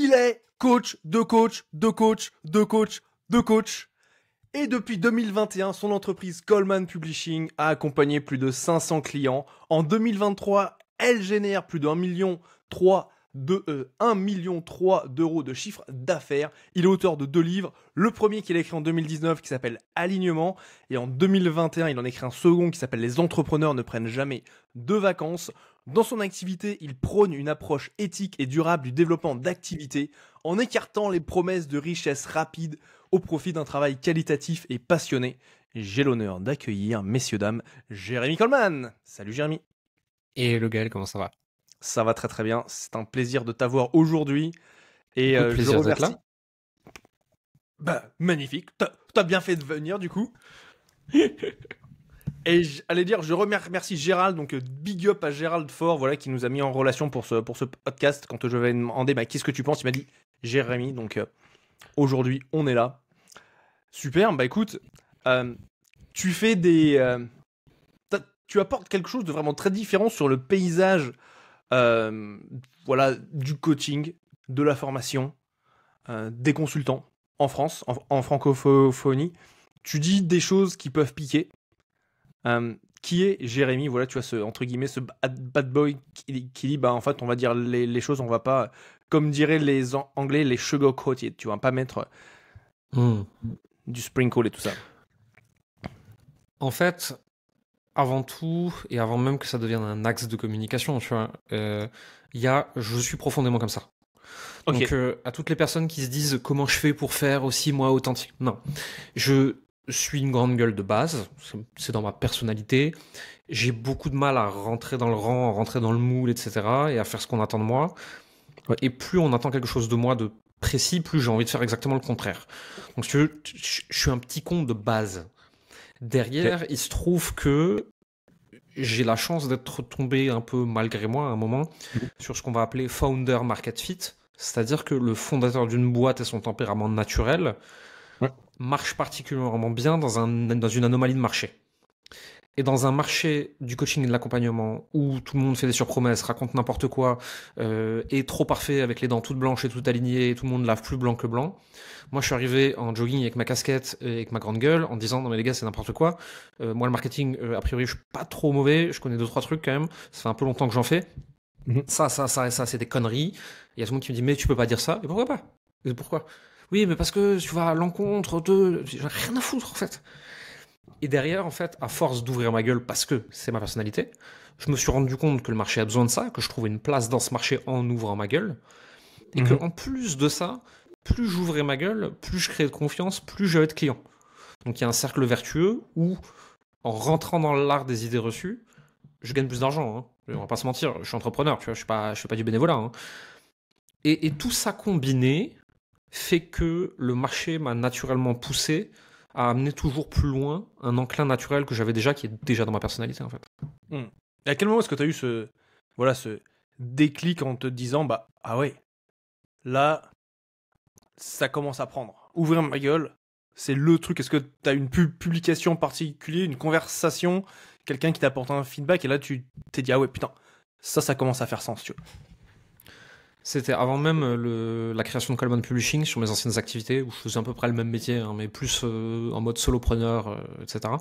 Il est coach de coach de coach de coach de coach. Et depuis 2021, son entreprise Coleman Publishing a accompagné plus de 500 clients. En 2023, elle génère plus de 1 euh, million 3 million d'euros de chiffre d'affaires. Il est auteur de deux livres. Le premier qu'il a écrit en 2019 qui s'appelle Alignement et en 2021, il en écrit un second qui s'appelle Les entrepreneurs ne prennent jamais de vacances. Dans son activité, il prône une approche éthique et durable du développement d'activités en écartant les promesses de richesse rapide au profit d'un travail qualitatif et passionné. J'ai l'honneur d'accueillir, messieurs, dames, Jérémy Coleman. Salut Jérémy. Et le Gaël, comment ça va Ça va très très bien. C'est un plaisir de t'avoir aujourd'hui. Et euh, plaisir remercie. Là. Bah, magnifique. T'as bien fait de venir du coup. Et j'allais dire, je remercie Gérald, donc euh, big up à Gérald Fort, voilà, qui nous a mis en relation pour ce, pour ce podcast. Quand je vais demander bah, qu'est-ce que tu penses Il m'a dit, Jérémy, donc euh, aujourd'hui, on est là. Super, bah écoute, euh, tu fais des. tu apportes quelque chose de vraiment très différent sur le paysage voilà, du coaching, de la formation, des consultants en France, en francophonie. Tu dis des choses qui peuvent piquer, euh, qui est Jérémy Voilà, tu as ce, entre guillemets, ce bad boy qui, dit, bah, en fait, on va dire les, choses, on va pas, comme diraient les Anglais, les sugar coated, tu vois, pas mettre hmm. du sprinkle et tout ça. En fait, avant tout, et avant même que ça devienne un axe de communication, tu vois, euh, il y a je suis profondément comme ça. Donc, euh, à toutes les personnes qui se disent comment je fais pour faire aussi moi authentique, non. Je je suis une grande gueule de base, c'est dans ma personnalité. J'ai beaucoup de mal à rentrer dans le rang, à rentrer dans le moule, etc. et à faire ce qu'on attend de moi. Et plus on attend quelque chose de moi de précis, plus j'ai envie de faire exactement le contraire. Donc, je suis un petit con de base. Derrière, il se trouve que j'ai la chance d'être tombé un peu malgré moi à un moment mm-hmm. sur ce qu'on va appeler founder market fit, c'est-à-dire que le fondateur d'une boîte et son tempérament naturel marche particulièrement bien dans, un, dans une anomalie de marché. Et dans un marché du coaching et de l'accompagnement où tout le monde fait des surpromesses, raconte n'importe quoi, euh, est trop parfait avec les dents toutes blanches et toutes alignées, tout le monde lave plus blanc que blanc, moi je suis arrivé en jogging avec ma casquette et avec ma grande gueule en disant non mais les gars c'est n'importe quoi. Euh, moi le marketing, euh, a priori je suis pas trop mauvais, je connais deux trois trucs quand même, ça fait un peu longtemps que j'en fais. Mhm. Ça, ça, ça et ça, c'est des conneries. Il y a tout le monde qui me dit mais tu peux pas dire ça. Et pourquoi pas et Pourquoi oui, mais parce que tu vas à l'encontre de. J'ai rien à foutre, en fait. Et derrière, en fait, à force d'ouvrir ma gueule parce que c'est ma personnalité, je me suis rendu compte que le marché a besoin de ça, que je trouvais une place dans ce marché en ouvrant ma gueule. Et mhm. qu'en que plus de ça, plus j'ouvrais ma gueule, plus je créais de confiance, plus j'avais de clients. Donc il y a un cercle vertueux où, en rentrant dans l'art des idées reçues, je gagne plus d'argent. Hein. On va pas se mentir, je suis entrepreneur, je ne fais pas du bénévolat. Hein. et, tout ça combiné, fait que le marché m'a naturellement poussé à amener toujours plus loin un enclin naturel que j'avais déjà, qui est déjà dans ma personnalité en fait. Hmm. Et à quel moment est-ce que tu as eu ce, voilà, ce déclic en te disant, bah ah ouais, là, ça commence à prendre. Ouvrir ma gueule, c'est le truc. Est-ce que tu as une publication particulière, une conversation, quelqu'un qui t'apporte un feedback, et là tu t'es dit, ah ouais, putain, ça, ça commence à faire sens, tu vois. C'était avant même euh, la création de Coleman Publishing sur mes anciennes activités où je faisais à peu près le même métier, hein, mais plus euh, en mode solopreneur, euh, etc.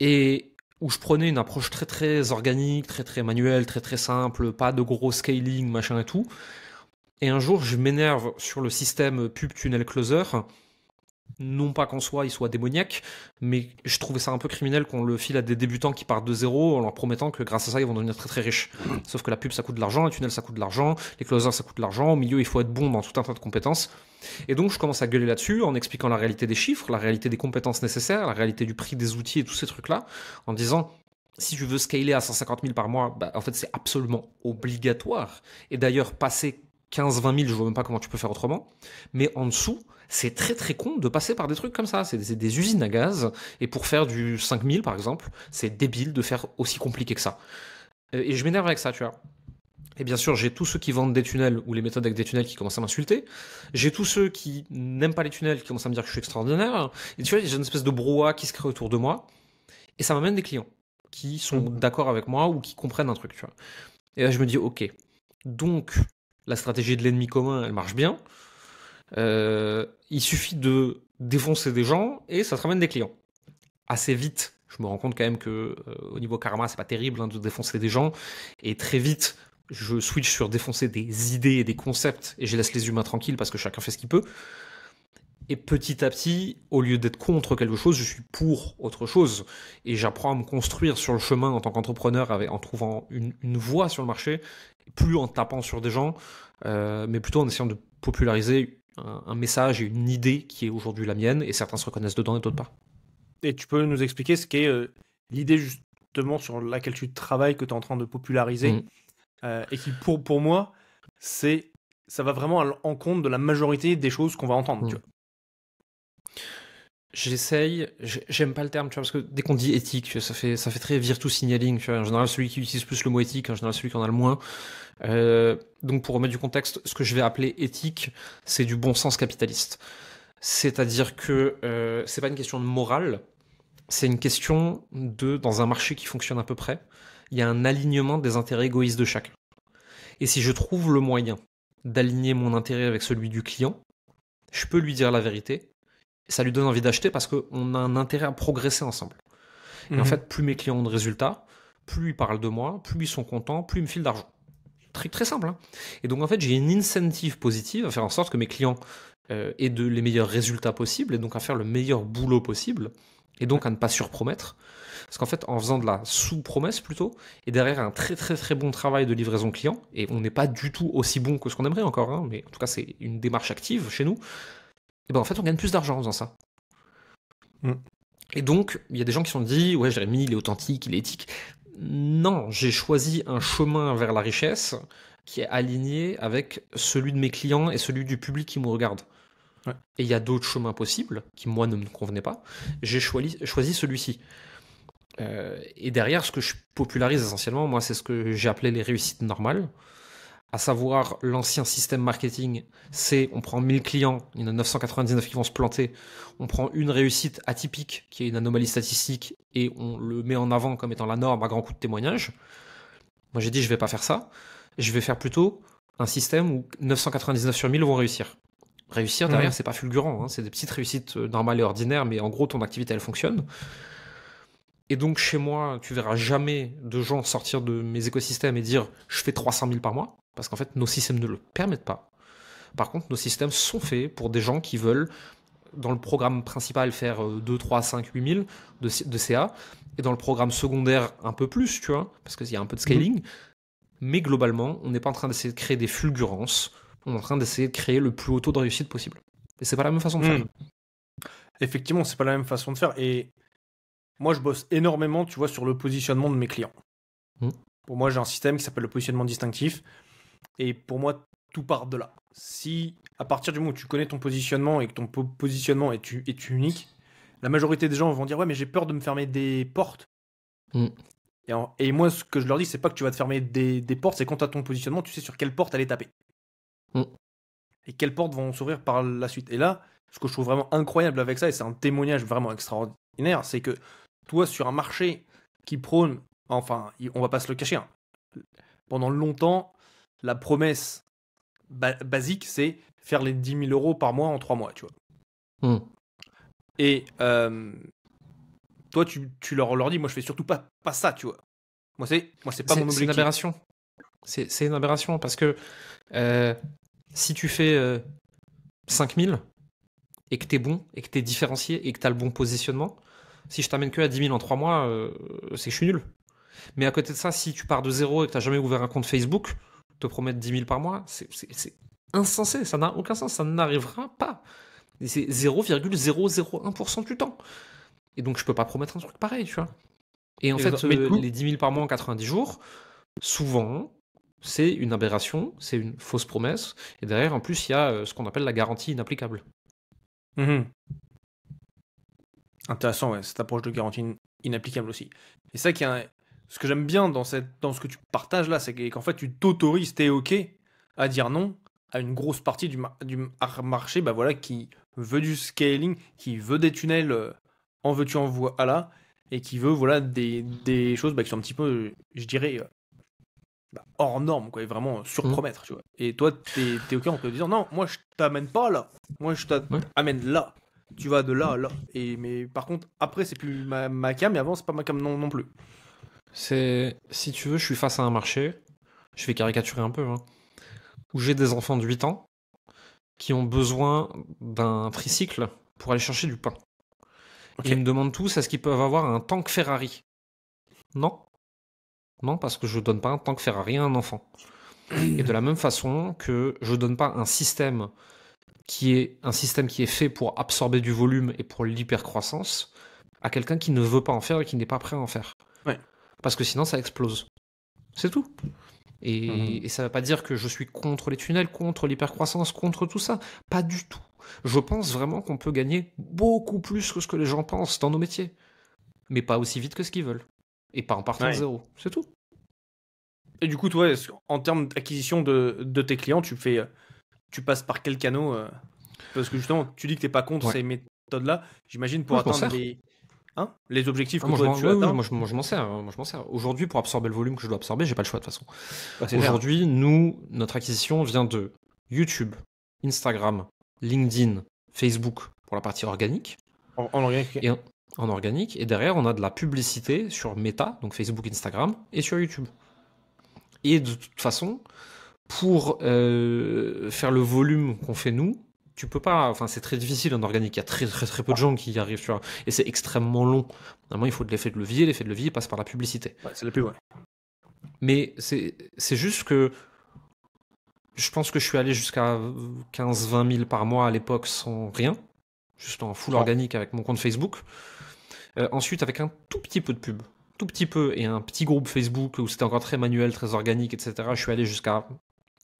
Et où je prenais une approche très très organique, très très manuelle, très très simple, pas de gros scaling, machin et tout. Et un jour, je m'énerve sur le système pub tunnel closer non pas qu'en soi il soit démoniaque, mais je trouvais ça un peu criminel qu'on le file à des débutants qui partent de zéro en leur promettant que grâce à ça ils vont devenir très très riches. Sauf que la pub ça coûte de l'argent, les tunnels ça coûte de l'argent, les closers ça coûte de l'argent, au milieu il faut être bon dans tout un tas de compétences. Et donc je commence à gueuler là-dessus en expliquant la réalité des chiffres, la réalité des compétences nécessaires, la réalité du prix des outils et tous ces trucs-là, en disant si tu veux scaler à 150 000 par mois, bah, en fait, c'est absolument obligatoire. Et d'ailleurs, passer 15-20 000, je vois même pas comment tu peux faire autrement. Mais en dessous, c'est très très con de passer par des trucs comme ça. C'est des, usines à gaz. Et pour faire du 5000 par exemple, c'est débile de faire aussi compliqué que ça. Euh, et je m'énerve avec ça, tu vois. Et bien sûr, j'ai tous ceux qui vendent des tunnels ou les méthodes avec des tunnels qui commencent à m'insulter. J'ai tous ceux qui n'aiment pas les tunnels qui commencent à me dire que je suis extraordinaire. Et tu vois, j'ai une espèce de brouhaha qui se crée autour de moi. Et ça m'amène des clients qui sont mmh. d'accord avec moi ou qui comprennent un truc, tu vois. Et là, je me dis, ok. Donc, la stratégie de l'ennemi commun, elle marche bien. Euh, il suffit de défoncer des gens et ça te ramène des clients. Assez vite. Je me rends compte quand même que euh, au niveau karma, c'est pas terrible hein, de défoncer des gens. Et très vite, je switch sur défoncer des idées et des concepts et je laisse les humains tranquilles parce que chacun fait ce qu'il peut. Et petit à petit, au lieu d'être contre quelque chose, je suis pour autre chose. Et j'apprends à me construire sur le chemin en tant qu'entrepreneur en trouvant une, voie sur le marché, plus en tapant sur des gens, euh, mais plutôt en essayant de populariser un, message et une idée qui est aujourd'hui la mienne, et certains se reconnaissent dedans et d'autres pas. Et tu peux nous expliquer ce qu'est euh, l'idée justement sur laquelle tu travailles, que tu es en train de populariser, mmh. euh, et qui pour, pour moi, c'est ça va vraiment en compte de la majorité des choses qu'on va entendre. Mmh. J'essaye, j'aime pas le terme, tu parce que dès qu'on dit éthique, ça fait, ça fait très virtue signaling, En général, celui qui utilise plus le mot éthique, en général, celui qui en a le moins. Euh, donc pour remettre du contexte, ce que je vais appeler éthique, c'est du bon sens capitaliste. C'est-à-dire que euh, c'est pas une question de morale, c'est une question de, dans un marché qui fonctionne à peu près, il y a un alignement des intérêts égoïstes de chacun. Et si je trouve le moyen d'aligner mon intérêt avec celui du client, je peux lui dire la vérité, ça lui donne envie d'acheter parce qu'on a un intérêt à progresser ensemble. Et en mhm. fait, plus mes clients ont de résultats, plus ils parlent de moi, plus ils sont contents, plus ils me filent d'argent très simple. Hein. Et donc en fait, j'ai une incentive positive à faire en sorte que mes clients euh, aient de, les meilleurs résultats possibles et donc à faire le meilleur boulot possible et donc à ne pas surpromettre. Parce qu'en fait, en faisant de la sous-promesse plutôt, et derrière un très très très bon travail de livraison client, et on n'est pas du tout aussi bon que ce qu'on aimerait encore, hein, mais en tout cas c'est une démarche active chez nous, et ben en fait on gagne plus d'argent en faisant ça. Mm. Et donc, il y a des gens qui sont dit, ouais, Jérémy, il est authentique, il est éthique non, j'ai choisi un chemin vers la richesse qui est aligné avec celui de mes clients et celui du public qui me regarde. Et il y a d'autres chemins possibles qui, moi, ne me convenaient pas. J'ai choisi, celui-ci. Euh, et derrière, ce que je popularise essentiellement, moi, c'est ce que j'ai appelé les réussites normales à savoir l'ancien système marketing, c'est on prend 1000 clients, il y en a 999 qui vont se planter, on prend une réussite atypique, qui est une anomalie statistique, et on le met en avant comme étant la norme à grand coup de témoignage. Moi j'ai dit je vais pas faire ça, je vais faire plutôt un système où 999 sur 1000 vont réussir. Réussir derrière, mmh. c'est pas fulgurant, hein. c'est des petites réussites euh, normales et ordinaires, mais en gros ton activité elle fonctionne. Et donc chez moi, tu verras jamais de gens sortir de mes écosystèmes et dire je fais 300 000 par mois, parce qu'en fait nos systèmes ne le permettent pas. Par contre, nos systèmes sont faits pour des gens qui veulent, dans le programme principal, faire 2, 3, 5, 8 000 de, CA, et dans le programme secondaire un peu plus, tu vois, parce qu'il y a un peu de mmh. scaling. Mais globalement, on n'est pas en train d'essayer de créer des fulgurances, on est en train d'essayer de créer le plus haut taux de réussite possible. Et c'est pas la même façon de faire. Mmh. Effectivement, c'est pas la même façon de faire. Et moi, je bosse énormément, tu vois, sur le positionnement de mes clients. Mm. Pour moi, j'ai un système qui s'appelle le positionnement distinctif. Et pour moi, tout part de là. Si, à partir du moment où tu connais ton positionnement et que ton positionnement est, unique, la majorité des gens vont dire Ouais, mais j'ai peur de me fermer des portes. Mm. Et, et, moi, ce que je leur dis, c'est pas que tu vas te fermer des, portes, c'est quand tu as ton positionnement, tu sais sur quelle porte aller taper. Mm. Et quelles portes vont s'ouvrir par la suite. Et là, ce que je trouve vraiment incroyable avec ça, et c'est un témoignage vraiment extraordinaire, c'est que toi, sur un marché qui prône, enfin, on va pas se le cacher, hein. pendant longtemps, la promesse basique, c'est faire les 10 000 euros par mois en trois mois, tu vois. Hmm. Et euh, toi, tu, leur, leur dis, moi, je fais surtout pas, pas ça, tu vois. Moi, c'est moi c'est pas mon objectif. C'est une aberration. C'est une aberration parce que euh, si tu fais 5 euh, 000 et que es bon, et que es différencié, et que as le bon positionnement, si je t'amène que à 10 000 en 3 mois, euh, c'est que je suis nul. Mais à côté de ça, si tu pars de zéro et que tu n'as jamais ouvert un compte Facebook, te promettre 10 000 par mois, c'est insensé, ça n'a aucun sens, ça n'arrivera pas. C'est 0,001% du temps. Et donc, je peux pas promettre un truc pareil, tu vois. Et en fait, les 10 000 par mois en 90 jours, souvent, c'est une aberration, c'est une fausse promesse. Et derrière, en plus, il y a euh, ce qu'on appelle la garantie inapplicable. Mmh Intéressant, ouais, cette approche de garantie inapplicable aussi. Et ça qui est ce que j'aime bien dans, cette... dans ce que tu partages là, c'est qu'en fait tu t'autorises, t'es ok à dire non à une grosse partie du, du marché bah voilà, qui veut du scaling, qui veut des tunnels euh, en veux-tu en là et qui veut voilà, des, choses bah, qui sont un petit peu, je dirais, euh, bah, hors norme, quoi, et vraiment surpromettre, mmh. Et toi, t'es es ok en te disant, non, moi je t'amène pas là, moi je t'amène là tu vas de là à là. Et, mais par contre, après, c'est plus ma, cam, mais avant, c'est pas ma cam non, non plus. C'est, si tu veux, je suis face à un marché, je vais caricaturer un peu, hein. où j'ai des enfants de 8 ans qui ont besoin d'un tricycle pour aller chercher du pain. ils me demandent tous est-ce qu'ils peuvent avoir un tank Ferrari Non. Non, parce que je ne donne pas un tank Ferrari à un enfant. Et de la même façon que je ne donne pas un système qui est un système qui est fait pour absorber du volume et pour l'hypercroissance, à quelqu'un qui ne veut pas en faire et qui n'est pas prêt à en faire. Parce que sinon, ça explose. C'est tout. Et, mmh. ça ne veut pas dire que je suis contre les tunnels, contre l'hypercroissance, contre tout ça. Pas du tout. Je pense vraiment qu'on peut gagner beaucoup plus que ce que les gens pensent dans nos métiers. Mais pas aussi vite que ce qu'ils veulent. Et pas en partant de zéro. C'est tout. Et du coup, toi, en termes d'acquisition de, de, tes clients, tu fais euh, tu passes par quel canot euh, Parce que justement, tu dis que t'es pas contre ces méthodes-là. J'imagine pour atteindre les, hein, les objectifs ah, que tu moi, je, m'en sers. Hein. Moi, je m'en sers. Aujourd'hui, pour absorber le volume que je dois absorber, j'ai pas le choix de toute façon. Bah, Aujourd'hui, nous, notre acquisition vient de YouTube, Instagram, LinkedIn, Facebook pour la partie organique. En, organique. Et en organique. Et derrière, on a de la publicité sur Meta, donc Facebook, Instagram, et sur YouTube. Et de toute façon, pour euh, faire le volume qu'on fait nous, tu peux pas. Enfin, c'est très difficile en organique. Il y a très très très peu de gens qui y arrivent, tu vois. Et c'est extrêmement long. Normalement, il faut de l'effet de levier. L'effet de levier passe par la publicité. Ouais, c'est la pub. Ouais. Mais c'est juste que je pense que je suis allé jusqu'à 15-20 000 par mois à l'époque sans rien, juste en full organique avec mon compte Facebook. Euh, ensuite, avec un tout petit peu de pub, tout petit peu, et un petit groupe Facebook où c'était encore très manuel, très organique, etc. Je suis allé jusqu'à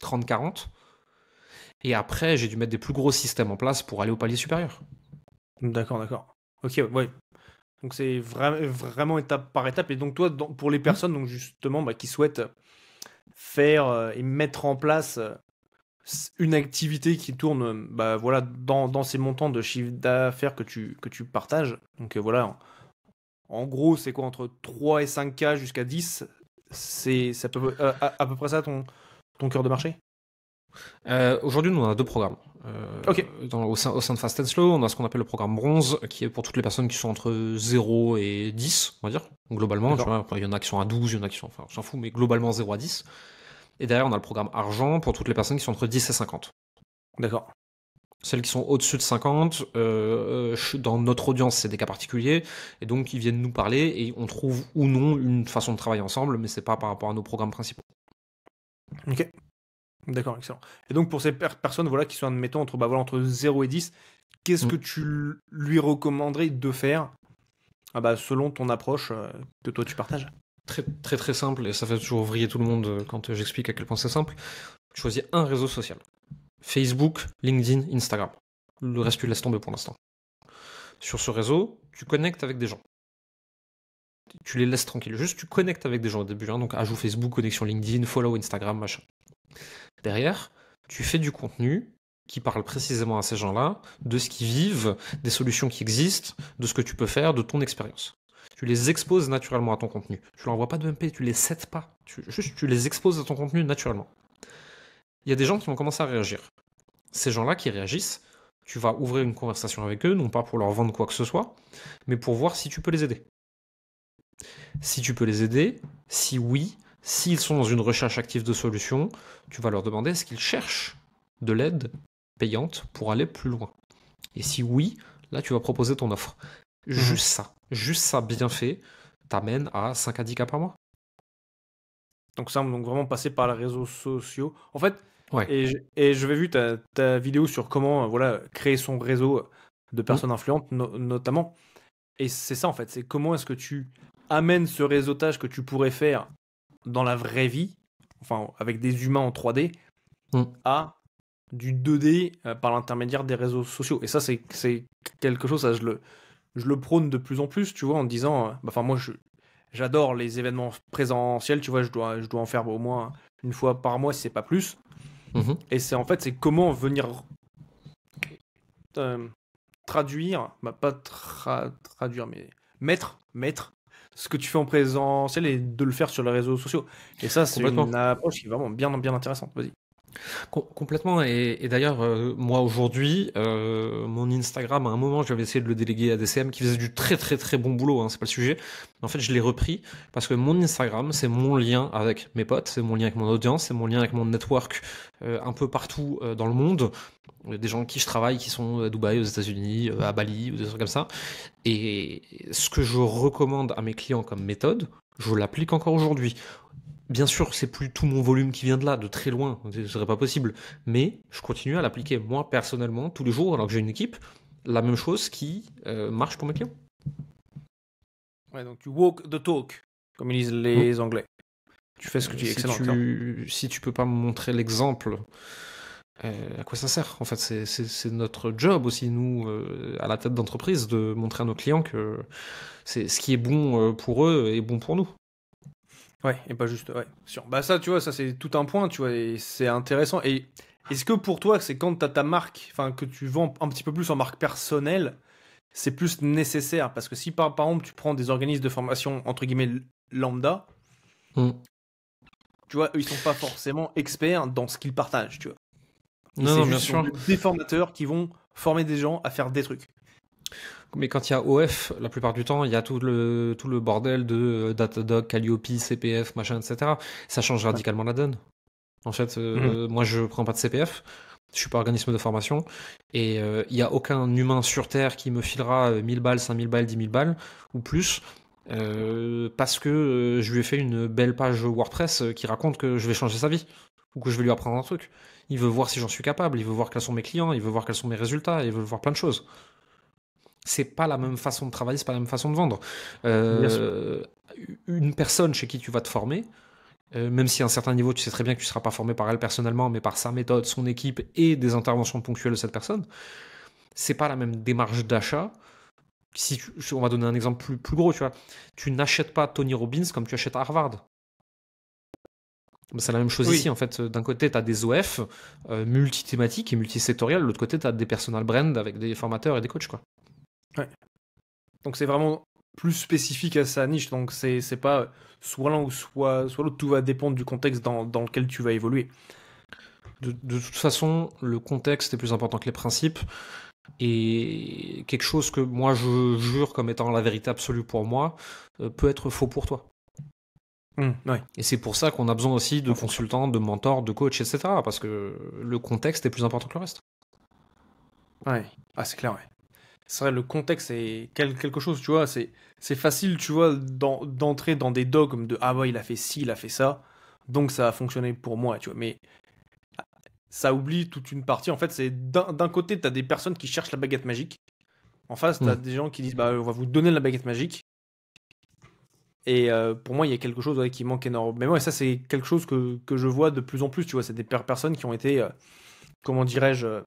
30-40. Et après, j'ai dû mettre des plus gros systèmes en place pour aller au palier supérieur. D'accord, d'accord. Ok, ouais. Donc c'est vraiment vraiment étape par étape. Et donc toi, pour les mmh. personnes donc justement bah, qui souhaitent faire euh, et mettre en place euh, une activité qui tourne bah, voilà, dans, dans ces montants de chiffre d'affaires que tu, que tu partages, donc euh, voilà, en, gros c'est quoi entre 3 et 5K jusqu'à 10, c'est ça à peu près ça ton, ton cœur de marché euh, Aujourd'hui, nous, on a deux programmes. Euh, au, sein, de Fast and Slow, on a ce qu'on appelle le programme bronze, qui est pour toutes les personnes qui sont entre 0 et 10, on va dire, globalement. Tu vois, il y en a qui sont à 12, il y en a qui sont. Enfin, j'en fous, mais globalement 0 à 10. Et derrière, on a le programme argent pour toutes les personnes qui sont entre 10 et 50. D'accord. Celles qui sont au-dessus de 50, euh, dans notre audience, c'est des cas particuliers, et donc ils viennent nous parler, et on trouve ou non une façon de travailler ensemble, mais c'est pas par rapport à nos programmes principaux. Ok. D'accord, excellent. Et donc pour ces personnes voilà, qui sont, admettons, entre, bah, voilà, entre 0 et 10, qu'est-ce mm. que tu lui recommanderais de faire ah bah, selon ton approche euh, que toi tu partages très, très très simple, et ça fait toujours vriller tout le monde euh, quand euh, j'explique à quel point c'est simple. choisis un réseau social. Facebook, LinkedIn, Instagram. Le reste, tu laisses tomber pour l'instant. Sur ce réseau, tu connectes avec des gens tu les laisses tranquilles. Juste, tu connectes avec des gens au début. Hein, donc, ajout Facebook, connexion LinkedIn, follow Instagram, machin. Derrière, tu fais du contenu qui parle précisément à ces gens-là, de ce qu'ils vivent, des solutions qui existent, de ce que tu peux faire, de ton expérience. Tu les exposes naturellement à ton contenu. Tu leur envoies pas de MP, tu les cèdes pas. juste, tu les exposes à ton contenu naturellement. Il y a des gens qui vont commencer à réagir. Ces gens-là qui réagissent, tu vas ouvrir une conversation avec eux, non pas pour leur vendre quoi que ce soit, mais pour voir si tu peux les aider. Si tu peux les aider, si oui, s'ils sont dans une recherche active de solutions, tu vas leur demander est-ce qu'ils cherchent de l'aide payante pour aller plus loin. Et si oui, là tu vas proposer ton offre. Mhm. Juste ça, juste ça bien fait, t'amène à 5 à cas par mois. Donc ça, donc vraiment passer par les réseaux sociaux. En fait, et, je, vais vu ta, vidéo sur comment euh, voilà créer son réseau de mmh. personnes influentes notamment. Et c'est ça en fait, c'est comment est-ce que tu amène ce réseautage que tu pourrais faire dans la vraie vie, enfin avec des humains en 3D, mm. à du 2D euh, par l'intermédiaire des réseaux sociaux. Et ça, c'est, quelque chose, ça, je, le, je le prône de plus en plus, tu vois, en disant, euh, bah, enfin moi, j'adore les événements présentiels, tu vois, je dois, je dois en faire au moins une fois par mois, si c'est pas plus. Mm-hmm. Et c'est en fait, c'est comment venir euh, traduire, bah, pas traduire, mais mettre, mettre ce que tu fais en présentiel et de le faire sur les réseaux sociaux. Et ça, c'est une approche qui est vraiment bien, bien intéressante. Vas-y complètement. Et, d'ailleurs, euh, moi aujourd'hui, euh, mon Instagram, à un moment, j'avais essayé de le déléguer à CM qui faisait du très très très bon boulot, hein, c'est pas le sujet. en fait, je l'ai repris parce que mon Instagram, c'est mon lien avec mes potes, c'est mon lien avec mon audience, c'est mon lien avec mon network euh, un peu partout dans le monde. Des gens qui je travaille qui sont à Dubaï, aux États-Unis, à Bali, ou des trucs comme ça. Et ce que je recommande à mes clients comme méthode, je l'applique encore aujourd'hui. Bien sûr, c'est plus tout mon volume qui vient de là, de très loin, ce serait pas possible. Mais je continue à l'appliquer moi personnellement tous les jours alors que j'ai une équipe. La même chose qui euh, marche pour mes clients. Ouais, donc tu walk the talk, comme ils disent les mm. Anglais. Tu fais ce que tu dis. Si tu, si tu peux pas me montrer l'exemple, euh, à quoi ça sert En fait, c'est notre job aussi, nous, euh, à la tête d'entreprise, de montrer à nos clients que ce qui est bon pour eux est bon pour nous. Ouais, et pas juste, ouais, sûr. Bah ça, tu vois, ça c'est tout un point, tu vois, et c'est intéressant. Et est-ce que pour toi, c'est quand tu as ta marque, enfin que tu vends un petit peu plus en marque personnelle, c'est plus nécessaire Parce que si par, exemple tu prends des organismes de formation entre guillemets lambda, mm. tu vois, ils sont pas forcément experts dans ce qu'ils partagent, tu vois. Non, non, bien sûr. Des formateurs qui vont former des gens à faire des trucs mais quand il y a OF, la plupart du temps, il y a tout le, tout le bordel de euh, Datadog, Calliope, CPF, machin, etc. Ça change radicalement la donne. En fait, euh, mhm. moi, je prends pas de CPF. Je suis pas organisme de formation. Et euh, il n'y a aucun humain sur Terre qui me filera 1000 balles, 5000 balles, 10 000 balles ou plus. parce que je lui ai fait une belle page WordPress qui raconte que je vais changer sa vie ou que je vais lui apprendre un truc. Il veut voir si j'en suis capable, il veut voir quels sont mes clients, il veut voir quels sont mes résultats, il veut voir plein de choses c'est pas la même façon de travailler, c'est pas la même façon de vendre. Euh, une personne chez qui tu vas te former, euh, même si à un certain niveau, tu sais très bien que tu ne seras pas formé par elle personnellement, mais par sa méthode, son équipe et des interventions ponctuelles de cette personne, c'est pas la même démarche d'achat. Si on va donner un exemple plus, plus gros, tu vois, tu n'achètes pas Tony Robbins comme tu achètes Harvard. Ben, c'est la même chose ici, en fait. D'un côté, tu as des OF euh, multithématiques et multisectorielles, de l'autre côté, tu as des personal brands avec des formateurs et des coachs, quoi. Ouais. Donc c'est vraiment plus spécifique à sa niche. Donc c'est pas soit l'un ou soit, soit l'autre. Tout va dépendre du contexte dans, lequel tu vas évoluer. De, toute façon, le contexte est plus important que les principes. Et quelque chose que moi je jure comme étant la vérité absolue pour moi euh, peut être faux pour toi. Mmh, et c'est pour ça qu'on a besoin aussi de consultants, de mentors, de coachs, etc. Parce que le contexte est plus important que le reste. Ouais, ah, c'est clair, ouais c'est vrai, le contexte est quelque chose, tu vois, c'est, facile, tu vois, d'entrer dans des dogmes de ah ouais, il a fait ci, il a fait ça, donc ça a fonctionné pour moi, tu vois, mais ça oublie toute une partie. En fait, c'est d'un côté, t'as des personnes qui cherchent la baguette magique, en face, t'as des gens qui disent bah on va vous donner la baguette magique, et euh, pour moi, il y a quelque chose qui manque énormément, Mais et ça, c'est quelque chose que, je vois de plus en plus, tu vois, c'est des personnes qui ont été, euh, comment dirais-je, euh,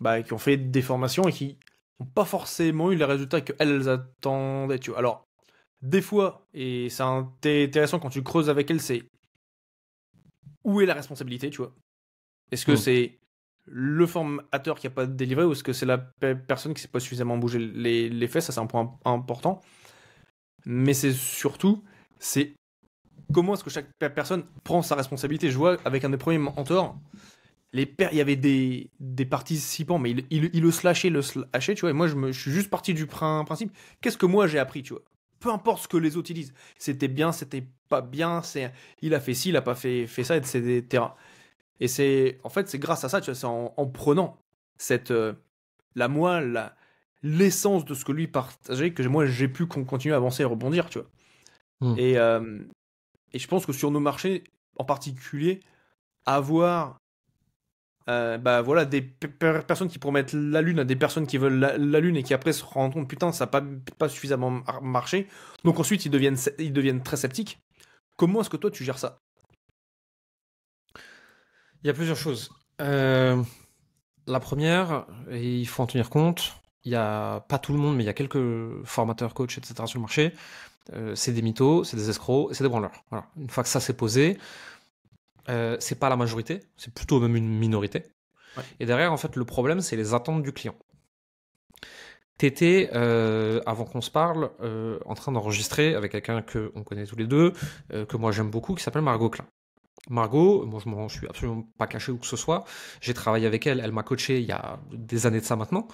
bah, qui ont fait des formations et qui n'ont pas forcément eu les résultats qu'elles attendaient. Tu vois. Alors, des fois, et c'est intéressant quand tu creuses avec elles, c'est où est la responsabilité, tu vois Est-ce que hmm. c'est le formateur qui n'a pas délivré ou est-ce que c'est la personne qui ne s'est pas suffisamment bougé les, les fesses Ça, c'est un point important. Mais c'est surtout, c'est comment est-ce que chaque personne prend sa responsabilité. Je vois avec un des premiers mentors, les il y avait des, des participants, mais il, il, le slashait, le slashait, tu vois. Et moi, je, me, suis juste parti du principe. Qu'est-ce que moi j'ai appris, tu vois Peu importe ce que les autres disent. C'était bien, c'était pas bien. C'est, il a fait ci, il a pas fait, fait ça, etc. Et c'est, en fait, c'est grâce à ça, tu vois, c'est en, prenant cette, euh, la moelle, l'essence de ce que lui partageait que moi j'ai pu continuer à avancer et rebondir, tu vois. Hmm. Et, euh, et je pense que sur nos marchés, en particulier, avoir euh, bah voilà, des personnes qui promettent la lune à des personnes qui veulent la, lune et qui après se rendent compte putain ça n'a pas, suffisamment marché. Donc ensuite ils deviennent, ils deviennent très sceptiques. Comment est-ce que toi tu gères ça Il y a plusieurs choses. Euh, la première, et il faut en tenir compte, il n'y a pas tout le monde, mais il y a quelques formateurs, coachs, etc. sur le marché. Euh, c'est des mythos, c'est des escrocs, et c'est des branleurs. Une fois que ça s'est posé, euh, c'est pas la majorité, c'est plutôt même une minorité. Et derrière, en fait, le problème, c'est les attentes du client. T'étais, euh, avant qu'on se parle, euh, en train d'enregistrer avec quelqu'un qu'on connaît tous les deux, que moi j'aime beaucoup, qui s'appelle Margot Klein. Margot, moi je m'en suis absolument pas caché où que ce soit, j'ai travaillé avec elle, elle m'a coaché il y a des années de ça maintenant,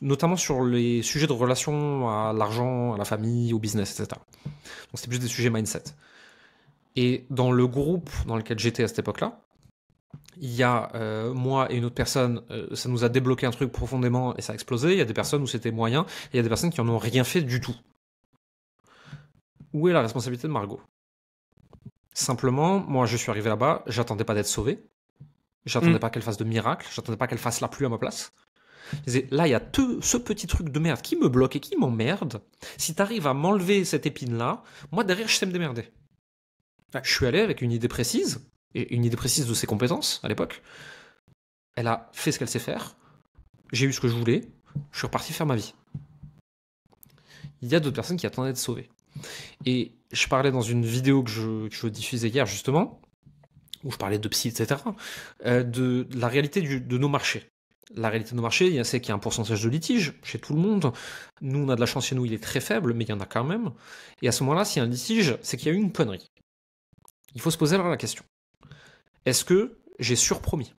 notamment sur les sujets de relations à l'argent, à la famille, au business, etc. Donc c'était plus des sujets mindset. Et dans le groupe dans lequel j'étais à cette époque-là, il y a euh, moi et une autre personne, euh, ça nous a débloqué un truc profondément et ça a explosé. Il y a des personnes où c'était moyen, et il y a des personnes qui en ont rien fait du tout. Où est la responsabilité de Margot Simplement, moi je suis arrivé là-bas, j'attendais pas d'être sauvé, j'attendais mm. pas qu'elle fasse de miracle, j'attendais pas qu'elle fasse la pluie à ma place. Je disais, là, il y a ce petit truc de merde qui me bloque et qui m'emmerde. Si t'arrives à m'enlever cette épine-là, moi derrière je sais me démerder. Je suis allé avec une idée précise, et une idée précise de ses compétences à l'époque. Elle a fait ce qu'elle sait faire. J'ai eu ce que je voulais. Je suis reparti faire ma vie. Il y a d'autres personnes qui attendaient de sauver. Et je parlais dans une vidéo que je, diffusais hier, justement, où je parlais de psy, etc., euh, de, la réalité de nos marchés. La réalité de nos marchés, c'est qu'il y a un pourcentage de litiges chez tout le monde. Nous, on a de la chance chez nous, il est très faible, mais il y en a quand même. Et à ce moment-là, s'il y a un litige, c'est qu'il y a eu une connerie. Il faut se poser alors la question. Est-ce que j'ai surpromis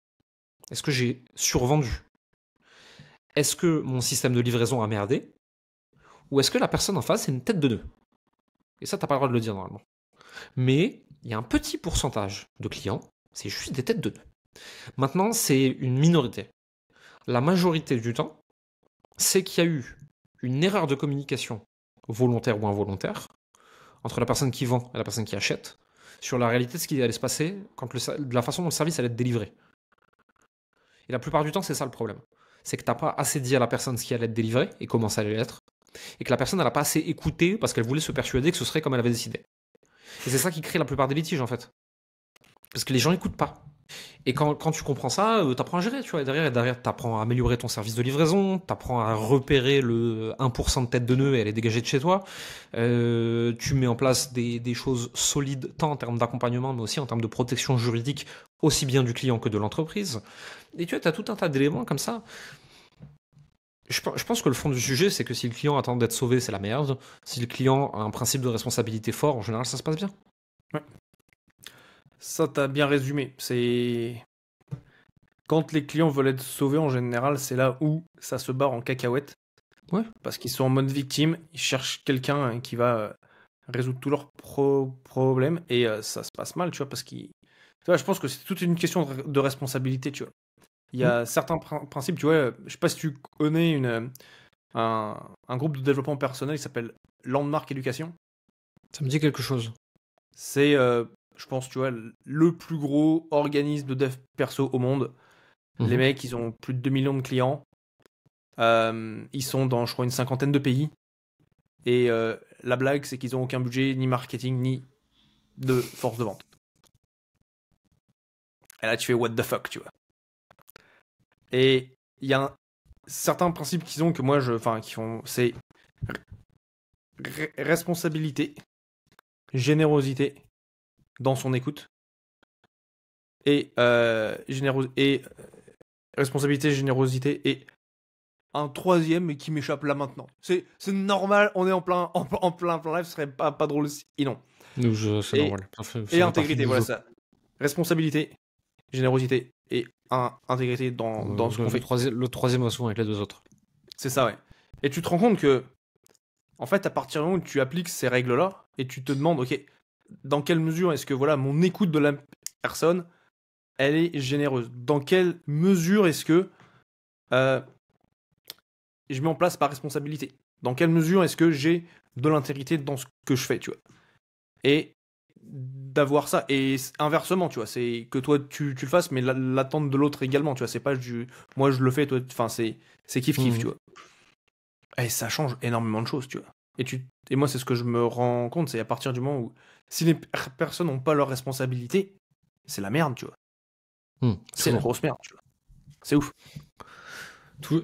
Est-ce que j'ai survendu Est-ce que mon système de livraison a merdé Ou est-ce que la personne en face est une tête de nœud Et ça, t'as pas le droit de le dire normalement. Mais il y a un petit pourcentage de clients, c'est juste des têtes de nœud. Maintenant, c'est une minorité. La majorité du temps, c'est qu'il y a eu une erreur de communication, volontaire ou involontaire, entre la personne qui vend et la personne qui achète, sur la réalité de ce qui allait se passer, quand de la façon dont le service allait être délivré. Et la plupart du temps, c'est ça le problème. C'est que tu pas assez dit à la personne ce qui allait être délivré et comment ça allait être et que la personne n'a pas assez écouté parce qu'elle voulait se persuader que ce serait comme elle avait décidé. Et c'est ça qui crée la plupart des litiges en fait. Parce que les gens n'écoutent pas. Et quand, tu comprends ça, euh, tu apprends à gérer, tu vois. Et derrière, tu apprends à améliorer ton service de livraison, tu apprends à repérer le 1% de tête de nœud et à les dégager de chez toi. Euh, tu mets en place des, des, choses solides, tant en termes d'accompagnement, mais aussi en termes de protection juridique, aussi bien du client que de l'entreprise. Et tu vois, tu as tout un tas d'éléments comme ça. Je, je pense que le fond du sujet, c'est que si le client attend d'être sauvé, c'est la merde. Si le client a un principe de responsabilité fort, en général, ça se passe bien. Ouais. Ça, t'as bien résumé. C'est. Quand les clients veulent être sauvés, en général, c'est là où ça se barre en cacahuète. Ouais. Parce qu'ils sont en mode victime, ils cherchent quelqu'un hein, qui va euh, résoudre tous leurs problèmes et euh, ça se passe mal, tu vois, parce qu'ils. je pense que c'est toute une question de responsabilité, tu vois. Il y a mm. certains principes, tu vois, euh, je sais pas si tu connais une, un, groupe de développement personnel qui s'appelle Landmark Education. Ça me dit quelque chose. C'est je pense, tu vois, le plus gros organisme de dev perso au monde. Mhm. Les mecs, ils ont plus de 2 millions de clients. Euh, ils sont dans, je crois, une cinquantaine de pays. Et euh, la blague, c'est qu'ils n'ont aucun budget, ni marketing, ni de force de vente. Et là, tu fais what the fuck, tu vois. Et il y a certains principes qu'ils ont que moi, je, enfin, qui font, c'est responsabilité, générosité, dans son écoute et, euh, et euh, responsabilité, générosité et un troisième qui m'échappe là maintenant. C'est normal, on est en plein en, plein live, ce serait pas, pas drôle si non. C'est normal. et intégrité, voilà ça. Responsabilité, générosité et intégrité dans, euh, dans ce qu'on fait. le troisième aussi avec les deux autres. C'est ça, ouais. Et tu te rends compte que, en fait, à partir du moment où tu appliques ces règles-là et tu te demandes, ok, dans quelle mesure est-ce que voilà mon écoute de la personne, elle est généreuse Dans quelle mesure est-ce que euh, je mets en place par responsabilité Dans quelle mesure est-ce que j'ai de l'intégrité dans ce que je fais, tu vois Et d'avoir ça et inversement tu vois c'est que toi tu, tu le fasses mais l'attente de l'autre également tu vois c'est pas du moi je le fais toi enfin c'est c'est kiff kiff mmh. tu vois et ça change énormément de choses tu vois et tu et moi c'est ce que je me rends compte c'est à partir du moment où si les personnes n'ont pas leurs responsabilités, c'est la merde, tu vois. Hmm, c'est la grosse merde, tu vois. C'est ouf.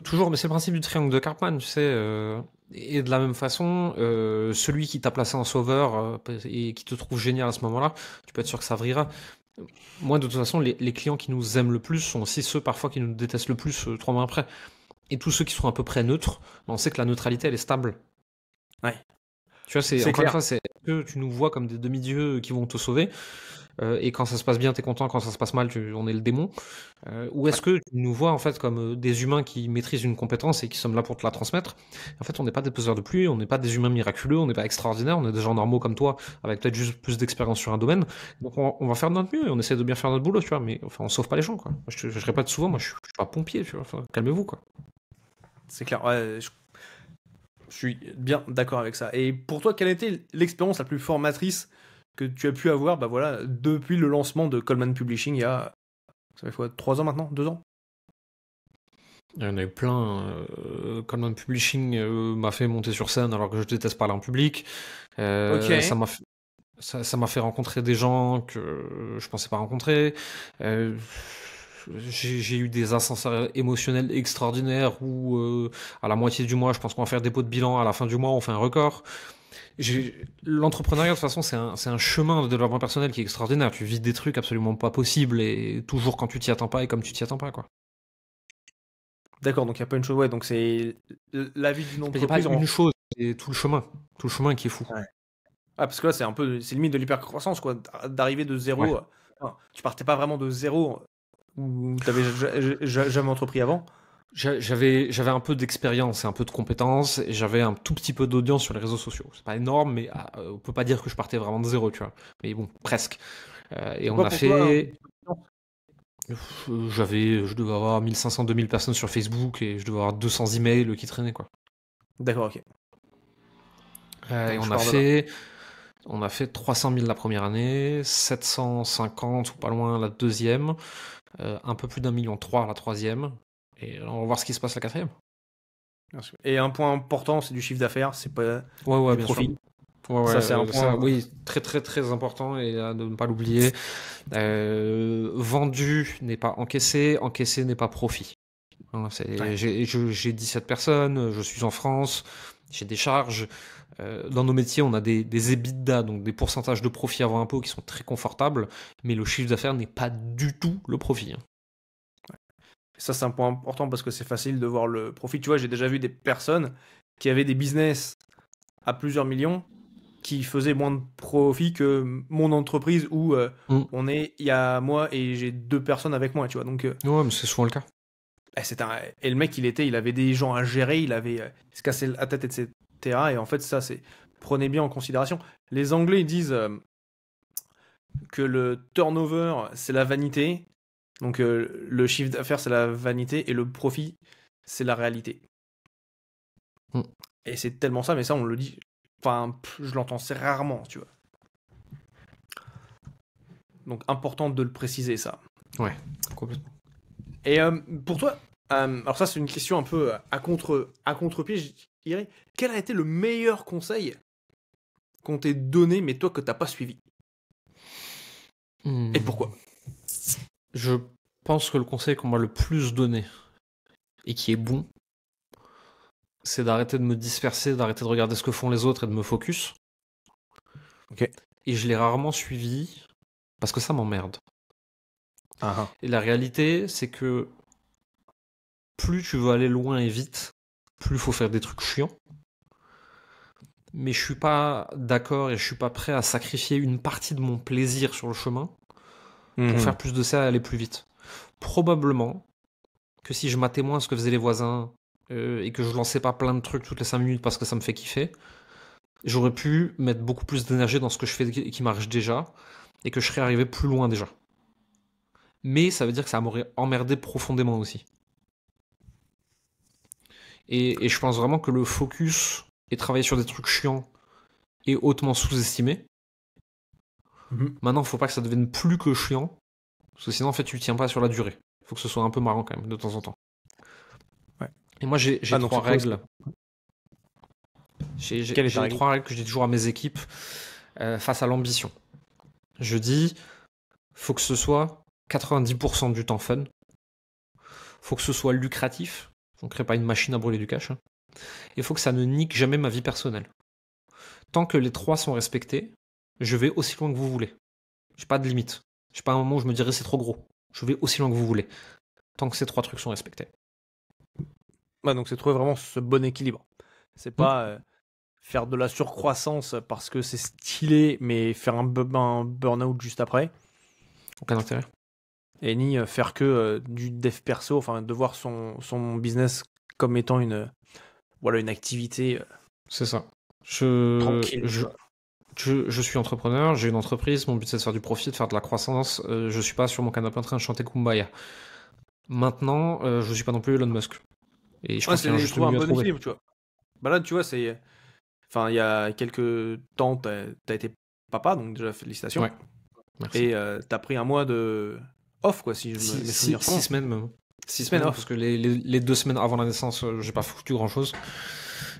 toujours, mais c'est le principe du triangle de Karpman, tu sais. Euh, et de la même façon, euh, celui qui t'a placé en sauveur euh, et qui te trouve génial à ce moment-là, tu peux être sûr que ça vrira. Moi, de toute façon, les, clients qui nous aiment le plus sont aussi ceux parfois qui nous détestent le plus trois mois après. Et tous ceux qui sont à peu près neutres, ben, on sait que la neutralité, elle est stable. Ouais. Tu vois, c'est encore c'est tu nous vois comme des demi-dieux qui vont te sauver euh, et quand ça se passe bien, t'es content, quand ça se passe mal, tu, on est le démon euh, Ou est-ce que tu nous vois en fait comme euh, des humains qui maîtrisent une compétence et qui sommes là pour te la transmettre En fait, on n'est pas des poseurs de pluie, on n'est pas des humains miraculeux, on n'est pas extraordinaire on est des gens normaux comme toi, avec peut-être juste plus d'expérience sur un domaine. Donc on, va faire notre mieux et on essaie de bien faire notre boulot, tu vois, mais enfin, on sauve pas les gens, quoi. Je, répète souvent, moi je, suis pas pompier, tu vois, calmez-vous, quoi. C'est clair, ouais, je suis bien d'accord avec ça. Et pour toi, quelle a été l'expérience la plus formatrice que tu as pu avoir bah voilà, depuis le lancement de Coleman Publishing il y a ça fait quoi, 3 ans maintenant 2 ans il y en a eu plein. Euh, Coleman Publishing euh, m'a fait monter sur scène alors que je déteste parler en public. Euh, ça m'a fait... rencontrer des gens que je pensais pas rencontrer j'ai eu des ascenseurs émotionnels extraordinaires où euh, à la moitié du mois, je pense qu'on va faire pots de bilan, à la fin du mois, on fait un record. L'entrepreneuriat, de toute façon, c'est un, un, chemin de développement personnel qui est extraordinaire. Tu vis des trucs absolument pas possibles et toujours quand tu t'y attends pas et comme tu t'y attends pas, quoi. D'accord, donc il n'y a pas une chose, ouais, donc c'est la vie d'une entreprise. Il n'y a pas une chose, c'est tout le chemin, tout le chemin qui est fou. Ah, parce que là, c'est un peu, c'est limite de l'hypercroissance, quoi, d'arriver de zéro. Tu ne tu partais pas vraiment de zéro ou t'avais jamais entrepris avant j'avais, j'avais un peu d'expérience et un peu de compétences et j'avais un tout petit peu d'audience sur les réseaux sociaux. C'est pas énorme, mais ah, euh, on peut pas dire que je partais vraiment de zéro, tu vois. Mais bon, presque. Euh, et on a fait. Hein j'avais, euh, je devais avoir 1500-2000 personnes sur Facebook et je devais avoir 200 emails qui traînaient, quoi. D'accord, ok. et on a fait. On a fait 300 000 la première année, 750 ou pas loin la deuxième. Euh, un peu plus d'un million trois la troisième. Et on va voir ce qui se passe la quatrième. Et un point important, c'est du chiffre d'affaires, c'est pas ouais, ouais, du profit. ça, c'est un euh, point. Euh, oui, très très très important et à ne pas l'oublier. vendu n'est pas encaissé, encaissé n'est pas profit. J'ai 17 personnes, je suis en France, j'ai des charges, euh, dans nos métiers, on a des, EBITDA, donc des pourcentages de profit avant impôt qui sont très confortables, mais le chiffre d'affaires n'est pas du tout le profit. Hein. Ça, c'est un point important parce que c'est facile de voir le profit. Tu vois, j'ai déjà vu des personnes qui avaient des business à plusieurs millions qui faisaient moins de profit que mon entreprise où euh, mm. on est, il y a moi et j'ai deux personnes avec moi, tu vois. Donc, euh, ouais, mais c'est souvent le cas. Et, eh, un... et le mec, il était, il avait des gens à gérer, il avait se cassé la tête, etc. Et en fait, ça, c'est prenez bien en considération. Les Anglais ils disent euh, que le turnover, c'est la vanité. Donc euh, le chiffre d'affaires, c'est la vanité. Et le profit, c'est la réalité. Hmm. Et c'est tellement ça, mais ça, on le dit. Enfin, je l'entends c'est rarement, tu vois. Donc important de le préciser, ça. Ouais, complètement. Et euh, pour toi, alors ça, c'est une question un peu à contre À contre quel a été le meilleur conseil qu'on t'ait donné, mais toi que t'as pas suivi hmm. Et pourquoi Je pense que le conseil qu'on m'a le plus donné, et qui est bon, c'est d'arrêter de me disperser, d'arrêter de regarder ce que font les autres et de me focus. Et je l'ai rarement suivi parce que ça m'emmerde. Ah, ah. Et la réalité, c'est que plus tu veux aller loin et vite, plus faut faire des trucs chiants. Mais je suis pas d'accord et je suis pas prêt à sacrifier une partie de mon plaisir sur le chemin pour mhm. faire plus de ça et aller plus vite. Probablement que si je m'attémoins moins ce que faisaient les voisins euh, et que je lançais pas plein de trucs toutes les cinq minutes parce que ça me fait kiffer, j'aurais pu mettre beaucoup plus d'énergie dans ce que je fais et qui marche déjà et que je serais arrivé plus loin déjà. Mais ça veut dire que ça m'aurait emmerdé profondément aussi. Et, je pense vraiment que le focus et travailler sur des trucs chiants est hautement sous-estimé. il mhm. Maintenant, faut pas que ça devienne plus que chiant, parce que sinon, en fait, tu tiens pas sur la durée. Il Faut que ce soit un peu marrant quand même, de temps en temps. Et moi, j'ai ah, trois règles. J'ai trois règles que j'ai toujours à mes équipes euh, face à l'ambition. Je dis, faut que ce soit 90% du temps fun, faut que ce soit lucratif, on crée pas une machine à brûler du cash. Hein. Il faut que ça ne nique jamais ma vie personnelle. Tant que les trois sont respectés, je vais aussi loin que vous voulez. J'ai pas de limite. J'ai pas un moment où je me dirais c'est trop gros. Je vais aussi loin que vous voulez. Tant que ces trois trucs sont respectés. Bah donc c'est trouver vraiment ce bon équilibre. C'est hmm. pas euh, faire de la surcroissance parce que c'est stylé, mais faire un, un burn-out juste après. Aucun intérêt et ni euh, faire que euh, du dev perso, enfin de voir son, son business comme étant une, voilà, une activité. Euh. C'est ça. Je, Je, je, suis entrepreneur, j'ai une entreprise, mon but c'est de faire du profit, de faire de la croissance. Je je suis pas sur mon canapé en train de chanter Kumbaya. Maintenant, je je suis pas non plus Elon Musk. Et je pense que y un bon film, Bah tu vois, c'est. Enfin, il y a quelques temps, tu as été papa, donc déjà félicitations. Et tu as pris un mois de, off, quoi, si je me six, semaines même. Six semaines parce que les, les, deux semaines avant la naissance, euh, j'ai pas foutu grand chose.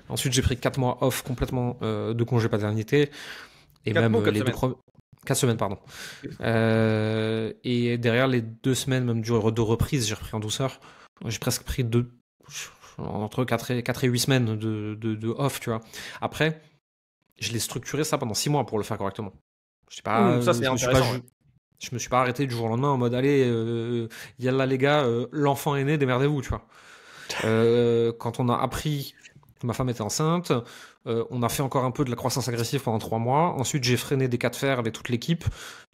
Ensuite, j'ai pris quatre mois off complètement euh, de congé paternité. Et même euh, les deux semaines. Quatre semaines, pardon. et derrière les deux semaines, même durant deux reprises, j'ai repris en douceur. J'ai presque pris deux, entre 4 et, 4 et 8 semaines de, de, off, tu vois. Après, je l'ai structuré ça pendant 6 mois pour le faire correctement. Je sais pas, ça, c'est un je me suis pas arrêté du jour au lendemain en mode allez, ya euh, euh, yalla les gars, euh, l'enfant est né, démerdez-vous, tu vois. quand on a appris que ma femme était enceinte, on a fait encore un peu de la croissance agressive pendant trois mois. Ensuite, j'ai freiné des cas de fer avec toute l'équipe.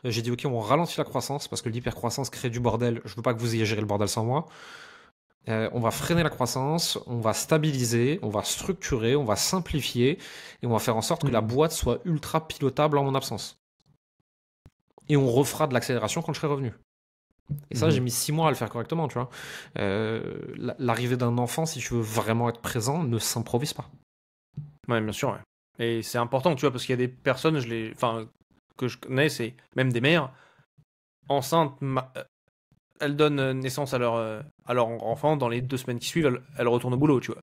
J'ai dit ok, on ralentit la croissance parce que l'hypercroissance crée du bordel. Je veux pas que vous ayez géré le bordel sans moi. on va freiner la croissance, on va stabiliser, on va structurer, on va simplifier et on va faire en sorte que la mmh. boîte soit ultra pilotable en mon absence et on refera de l'accélération quand je serai revenu. Et ça, mhm. j'ai mis six mois à le faire correctement, tu vois. Euh, l'arrivée d'un enfant, si tu veux vraiment être présent, ne s'improvise pas. Oui, bien sûr. Ouais. Et c'est important, tu vois, parce qu'il y a des personnes, je les, enfin, que je connais, c'est même des mères enceintes. Euh, elles donnent euh, naissance à leur, à leur enfant dans les deux semaines qui suivent, elles, retournent au boulot, tu vois.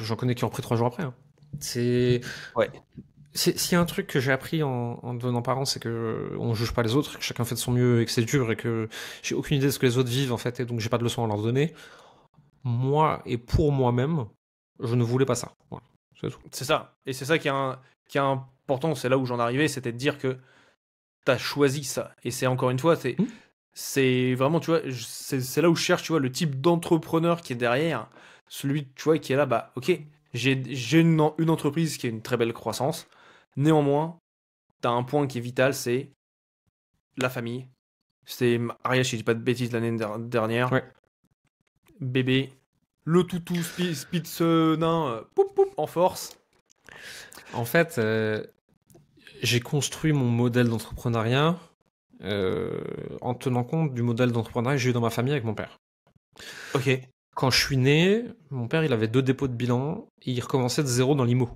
J'en connais qui ont pris trois jours après. Hein. C'est. Ouais. S'il y a un truc que j'ai appris en, devenant parent, c'est que ne euh, on juge pas les autres, que chacun fait de son mieux et que c'est dur et que j'ai aucune idée de ce que les autres vivent en fait et donc j'ai pas de leçons à leur donner. Moi et pour moi-même, je ne voulais pas ça. c'est ça. Et c'est ça qui est, important, c'est là où j'en arrivais, c'était de dire que tu as choisi ça. Et c'est encore une fois, c'est, hmm. c'est vraiment, tu vois, c'est, là où je cherche, tu vois, le type d'entrepreneur qui est derrière, celui, tu vois, qui est là, bah ok, j'ai, une entreprise qui a une très belle croissance Néanmoins, tu as un point qui est vital, c'est la famille. C'est Ariel, si je dis pas de bêtises l'année dernière. Bébé, le toutou, Spitz, nain, euh, poup, poup, en force. En fait, euh, j'ai construit mon modèle d'entrepreneuriat euh, en tenant compte du modèle d'entrepreneuriat que j'ai eu dans ma famille avec mon père. Ok. Quand je suis né, mon père, il avait deux dépôts de bilan et il recommençait de zéro dans l'IMO.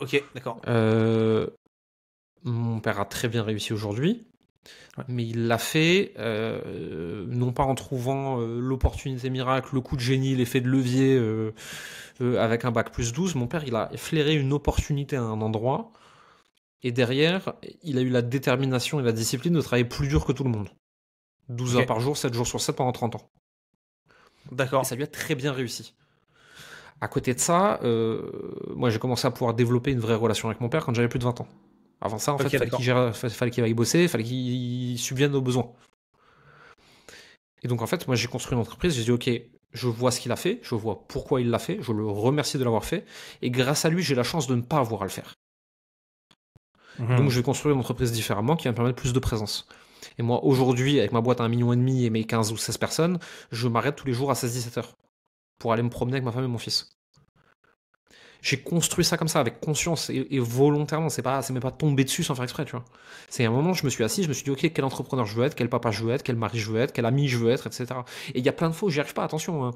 Ok, d'accord. Euh, mon père a très bien réussi aujourd'hui, mais il l'a fait euh, non pas en trouvant euh, l'opportunité miracle, le coup de génie, l'effet de levier avec un bac plus 12. Mon père, il a flairé une opportunité à un endroit, et derrière, il a eu la détermination et la discipline de travailler plus dur que tout le monde. 12 heures par jour, 7 jours sur 7 pendant 30 ans. D'accord. ça lui a très bien réussi à côté de ça, euh, moi j'ai commencé à pouvoir développer une vraie relation avec mon père quand j'avais plus de 20 ans. Avant ça, en fait, fallait qu'il, fallait qu'il aille bosser, fallait qu'il subvienne nos besoins. Et donc en fait, moi j'ai construit une entreprise, j'ai dit ok, je vois ce qu'il a fait, je vois pourquoi il l'a fait, je le remercie de l'avoir fait, et grâce à lui, j'ai la chance de ne pas avoir à le faire. Mhm. Donc je vais construire une entreprise différemment qui va me permettre plus de présence. Et moi aujourd'hui, avec ma boîte à 1,5 million et mes 15 ou 16 personnes, je m'arrête tous les jours à 16-17 heures pour aller me promener avec ma femme et mon fils. J'ai construit ça comme ça, avec conscience et, volontairement. C'est pas, c'est même pas tombé dessus sans faire exprès, tu vois. C'est un moment, où je me suis assis, je me suis dit, ok, quel entrepreneur je veux être, quel papa je veux être, quel mari je veux être, quel ami je veux être, etc. Et il y a plein de fois où j'y arrive pas. Attention. Hein.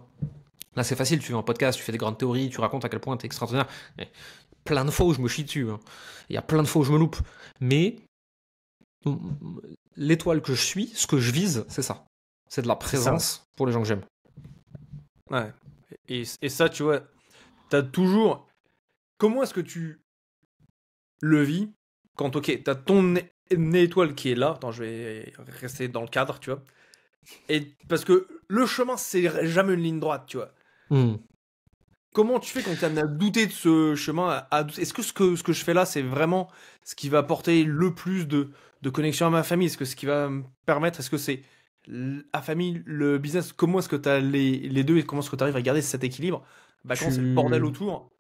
Là, c'est facile, tu fais un podcast, tu fais des grandes théories, tu racontes à quel point tu es extraordinaire. plein de fois où je me chie dessus. Hein. Il y a plein de fois où je me loupe. Mais l'étoile que je suis, ce que je vise, c'est ça. C'est de la présence pour les gens que j'aime. Ouais. Et, ça, tu vois, t'as toujours. Comment est-ce que tu le vis quand, ok, t'as ton étoile qui est là. Attends, je vais rester dans le cadre, tu vois. Et parce que le chemin, c'est jamais une ligne droite, tu vois. Hmm. Comment tu fais quand tu as douté de ce chemin Est-ce que ce, que ce que je fais là, c'est vraiment ce qui va apporter le plus de, de connexion à ma famille Est-ce que ce qui va me permettre, est-ce que c'est ah, famille, le business, comment est-ce que tu as les, les, deux et comment est-ce que tu arrives à garder cet équilibre bah, Quand c'est le bordel autour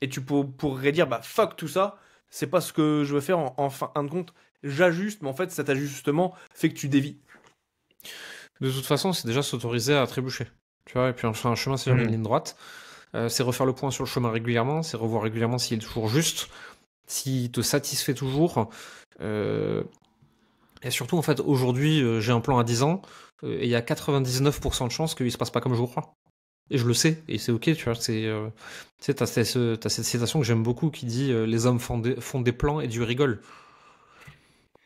et tu pourrais dire bah fuck tout ça, c'est pas ce que je veux faire en, fin de compte, j'ajuste, mais en fait cet ajustement fait que tu dévis. De toute façon, c'est déjà s'autoriser à trébucher. Tu vois, et puis enfin, un chemin, c'est jamais mm. une ligne droite. Euh, c'est refaire le point sur le chemin régulièrement, c'est revoir régulièrement s'il est toujours juste, s'il te satisfait toujours. Euh, et surtout, en fait, aujourd'hui, euh, j'ai un plan à 10 ans, euh, et il y a 99% de chances qu'il ne se passe pas comme je vous crois. Et je le sais, et c'est ok, tu vois. C'est, euh, tu sais, t'as, cette citation que j'aime beaucoup qui dit Les hommes font des, font des plans et du rigole.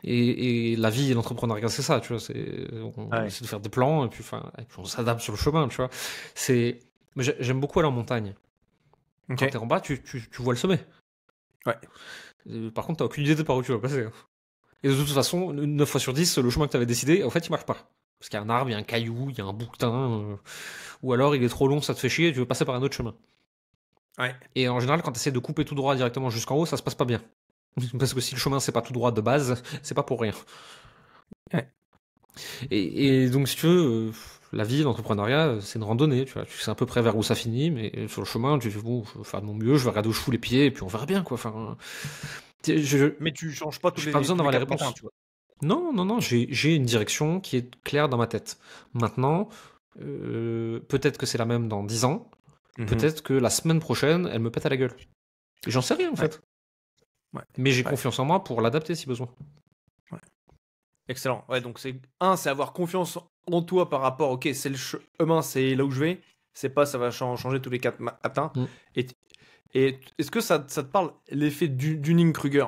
Et, et la vie et l'entrepreneuriat, c'est ça, tu vois. C'est, on, essaie de faire des plans, et puis, enfin on s'adapte sur le chemin, tu vois. C'est, mais j'aime beaucoup aller en montagne. Quand t'es en bas, tu, tu, vois le sommet. Ouais. par contre, t'as aucune idée de par où tu vas passer. Hein. Et de toute façon, 9 fois sur 10, le chemin que tu avais décidé, en fait, il marche pas. Parce qu'il y a un arbre, il y a un caillou, il y a un bouquetin, euh, ou alors il est trop long, ça te fait chier, tu veux passer par un autre chemin. Ouais. Et en général, quand tu essaies de couper tout droit directement jusqu'en haut, ça se passe pas bien. Parce que si le chemin c'est pas tout droit de base, c'est pas pour rien. Ouais. Et, donc, si tu veux, euh, la vie, l'entrepreneuriat, c'est une randonnée, tu vois. Tu sais à peu près vers où ça finit, mais sur le chemin, tu dis, bon, je vais faire de mon mieux, je vais regarder où je fous les pieds, et puis on verra bien, quoi. Enfin, mais tu changes pas tous les. besoin d'avoir les réponses. Non, non, non. J'ai une direction qui est claire dans ma tête. Maintenant, euh, peut-être que c'est la même dans 10 ans. Mmh peut-être que la semaine prochaine, elle me pète à la gueule. J'en sais rien en fait. Mais j'ai confiance en moi pour l'adapter si besoin. Excellent. Ouais, donc c'est un, c'est avoir confiance en toi par rapport. Ok, c'est le chemin, c'est là où je vais. C'est pas ça va changer tous les quatre matins. Mmh. Et et est-ce que ça, te parle l'effet du, Dunning-Kruger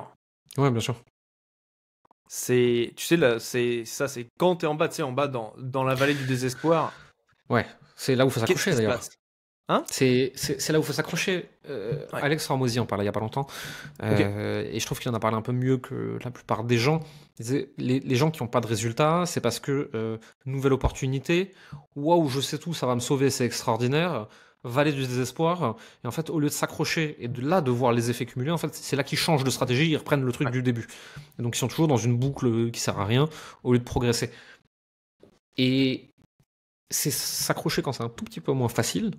Ouais, bien sûr. C'est, tu sais, c'est ça, c'est quand t'es en bas, tu sais, en bas dans, dans la vallée du désespoir. Ouais, c'est là où faut s'accrocher d'ailleurs. Hein c'est, là où faut s'accrocher. Euh, Alex Ramosi en parlait il y a pas longtemps. Euh, et je trouve qu'il en a parlé un peu mieux que la plupart des gens. Les, gens qui n'ont pas de résultats, c'est parce que euh, nouvelle opportunité, waouh, je sais tout, ça va me sauver, c'est extraordinaire vallée du désespoir. Et en fait, au lieu de s'accrocher et de là de voir les effets cumulés, en fait, c'est là qu'ils changent de stratégie, ils reprennent le truc du début. donc ils sont toujours dans une boucle qui sert à rien au lieu de progresser. Et c'est s'accrocher quand c'est un tout petit peu moins facile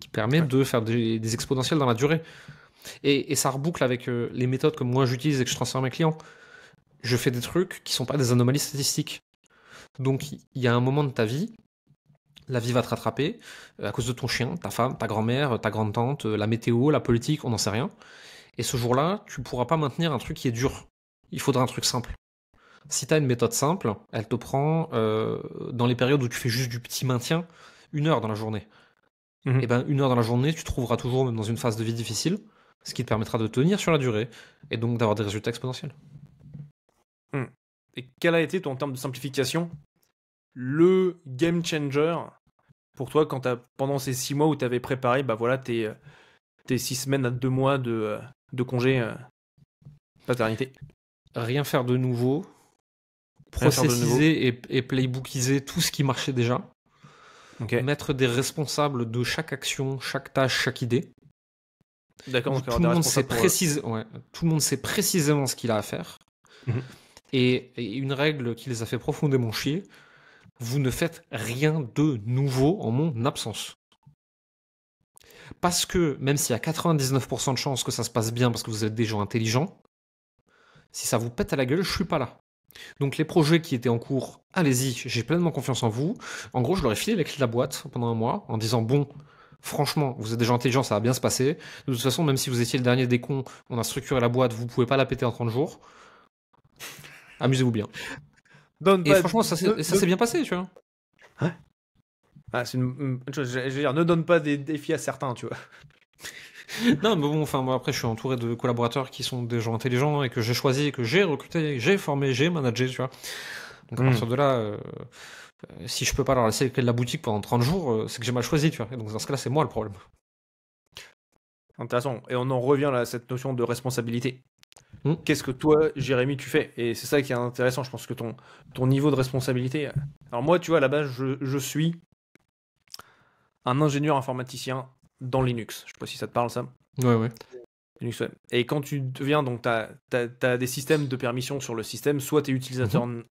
qui permet de faire des, exponentiels dans la durée. Et, ça reboucle avec euh, les méthodes que moi j'utilise et que je transfère à mes clients. Je fais des trucs qui sont pas des anomalies statistiques. Donc il y a un moment de ta vie la vie va te rattraper euh, à cause de ton chien, ta femme, ta grand-mère, ta grande-tante, euh, la météo, la politique, on n'en sait rien. Et ce jour-là, tu ne pourras pas maintenir un truc qui est dur. Il faudra un truc simple. Si tu as une méthode simple, elle te prend, euh, dans les périodes où tu fais juste du petit maintien, une heure dans la journée. Mhm. Et eh ben une heure dans la journée, tu trouveras toujours, même dans une phase de vie difficile, ce qui te permettra de tenir sur la durée et donc d'avoir des résultats exponentiels. Hmm. Et quel a été, ton terme de simplification, le game changer pour toi quand as, pendant ces six mois où tu avais préparé bah voilà, tes, euh, tes six semaines à deux mois de, euh, de congé euh, paternité Rien faire de nouveau, processiser et, et, playbookiser tout ce qui marchait déjà. Mettre des responsables de chaque action, chaque tâche, chaque idée. D'accord, tout, le monde sait tout le monde sait précisément ce qu'il a à faire. Mhm. et, une règle qui les a fait profondément chier, vous ne faites rien de nouveau en mon absence. Parce que même s'il y a 99% de chances que ça se passe bien parce que vous êtes des gens intelligents, si ça vous pète à la gueule, je suis pas là. Donc les projets qui étaient en cours, allez-y, j'ai pleinement confiance en vous. En gros, je leur ai filé les clés de la boîte pendant un mois en disant bon, franchement, vous êtes des gens intelligents, ça va bien se passer. De toute façon, même si vous étiez le dernier des cons, on a structuré la boîte, vous ne pouvez pas la péter en 30 jours. Amusez-vous bien et franchement, ça s'est bien passé, tu vois. Hein ah, c'est une, une chose, je, veux dire, ne donne pas des défis à certains, tu vois. non, mais bon, enfin, moi, après, je suis entouré de collaborateurs qui sont des gens intelligents et que j'ai choisi, que j'ai recruté, j'ai formé, j'ai managé, tu vois. Donc, à hmm. partir de là, euh, si je peux pas leur laisser de la boutique pendant 30 jours, euh, c'est que j'ai mal choisi, tu vois. donc, dans ce cas-là, c'est moi le problème. Intéressant. Et on en revient à cette notion de responsabilité. Hmm. Qu'est-ce que toi, Jérémy, tu fais Et c'est ça qui est intéressant. Je pense que ton, ton niveau de responsabilité. Alors, moi, tu vois, à la base, je, je suis un ingénieur informaticien dans Linux. Je sais pas si ça te parle, ça. Ouais, ouais. Linux Et quand tu deviens, donc, tu as, des systèmes de permission sur le système, soit tu es utilisateur mhm.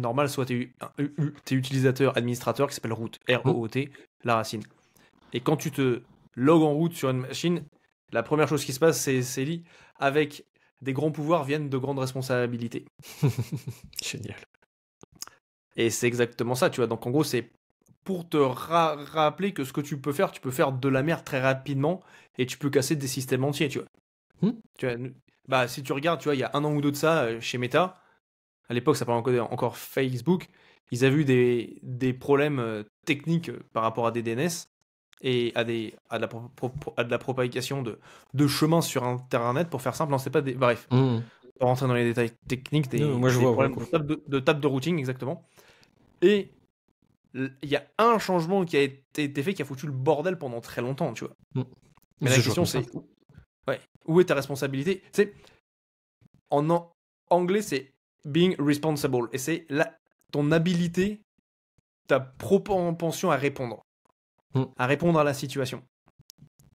normal, soit tu es, es, euh, utilisateur administrateur qui s'appelle root, mhm. R-O-O-T, la racine. Et quand tu te logs en route sur une machine, la première chose qui se passe, c'est Célie, avec des grands pouvoirs viennent de grandes responsabilités. Génial. Et c'est exactement ça, tu vois. Donc en gros, c'est pour te rappeler que ce que tu peux faire, tu peux faire de la merde très rapidement et tu peux casser des systèmes entiers, tu vois. Hmm. tu vois bah, si tu regardes, tu vois, il y a un an ou deux de ça, euh, chez Meta, à l'époque, ça parlait encore Facebook, ils avaient eu des, des problèmes euh, techniques euh, par rapport à des DNS et à, des, à, de, la à de la propagation de, de chemins sur Internet, pour faire simple, non, hein, c'est pas des. Bref, mmh. pour rentrer dans les détails techniques des, je de, table de, routing, exactement. Et il y a un changement qui a été, fait qui a foutu le bordel pendant très longtemps, tu vois. Hmm. Mais la question, c'est ouais, où est ta responsabilité c'est en, en anglais, c'est being responsible, et c'est ton habilité, ta propension à répondre. Mm. à répondre à la situation.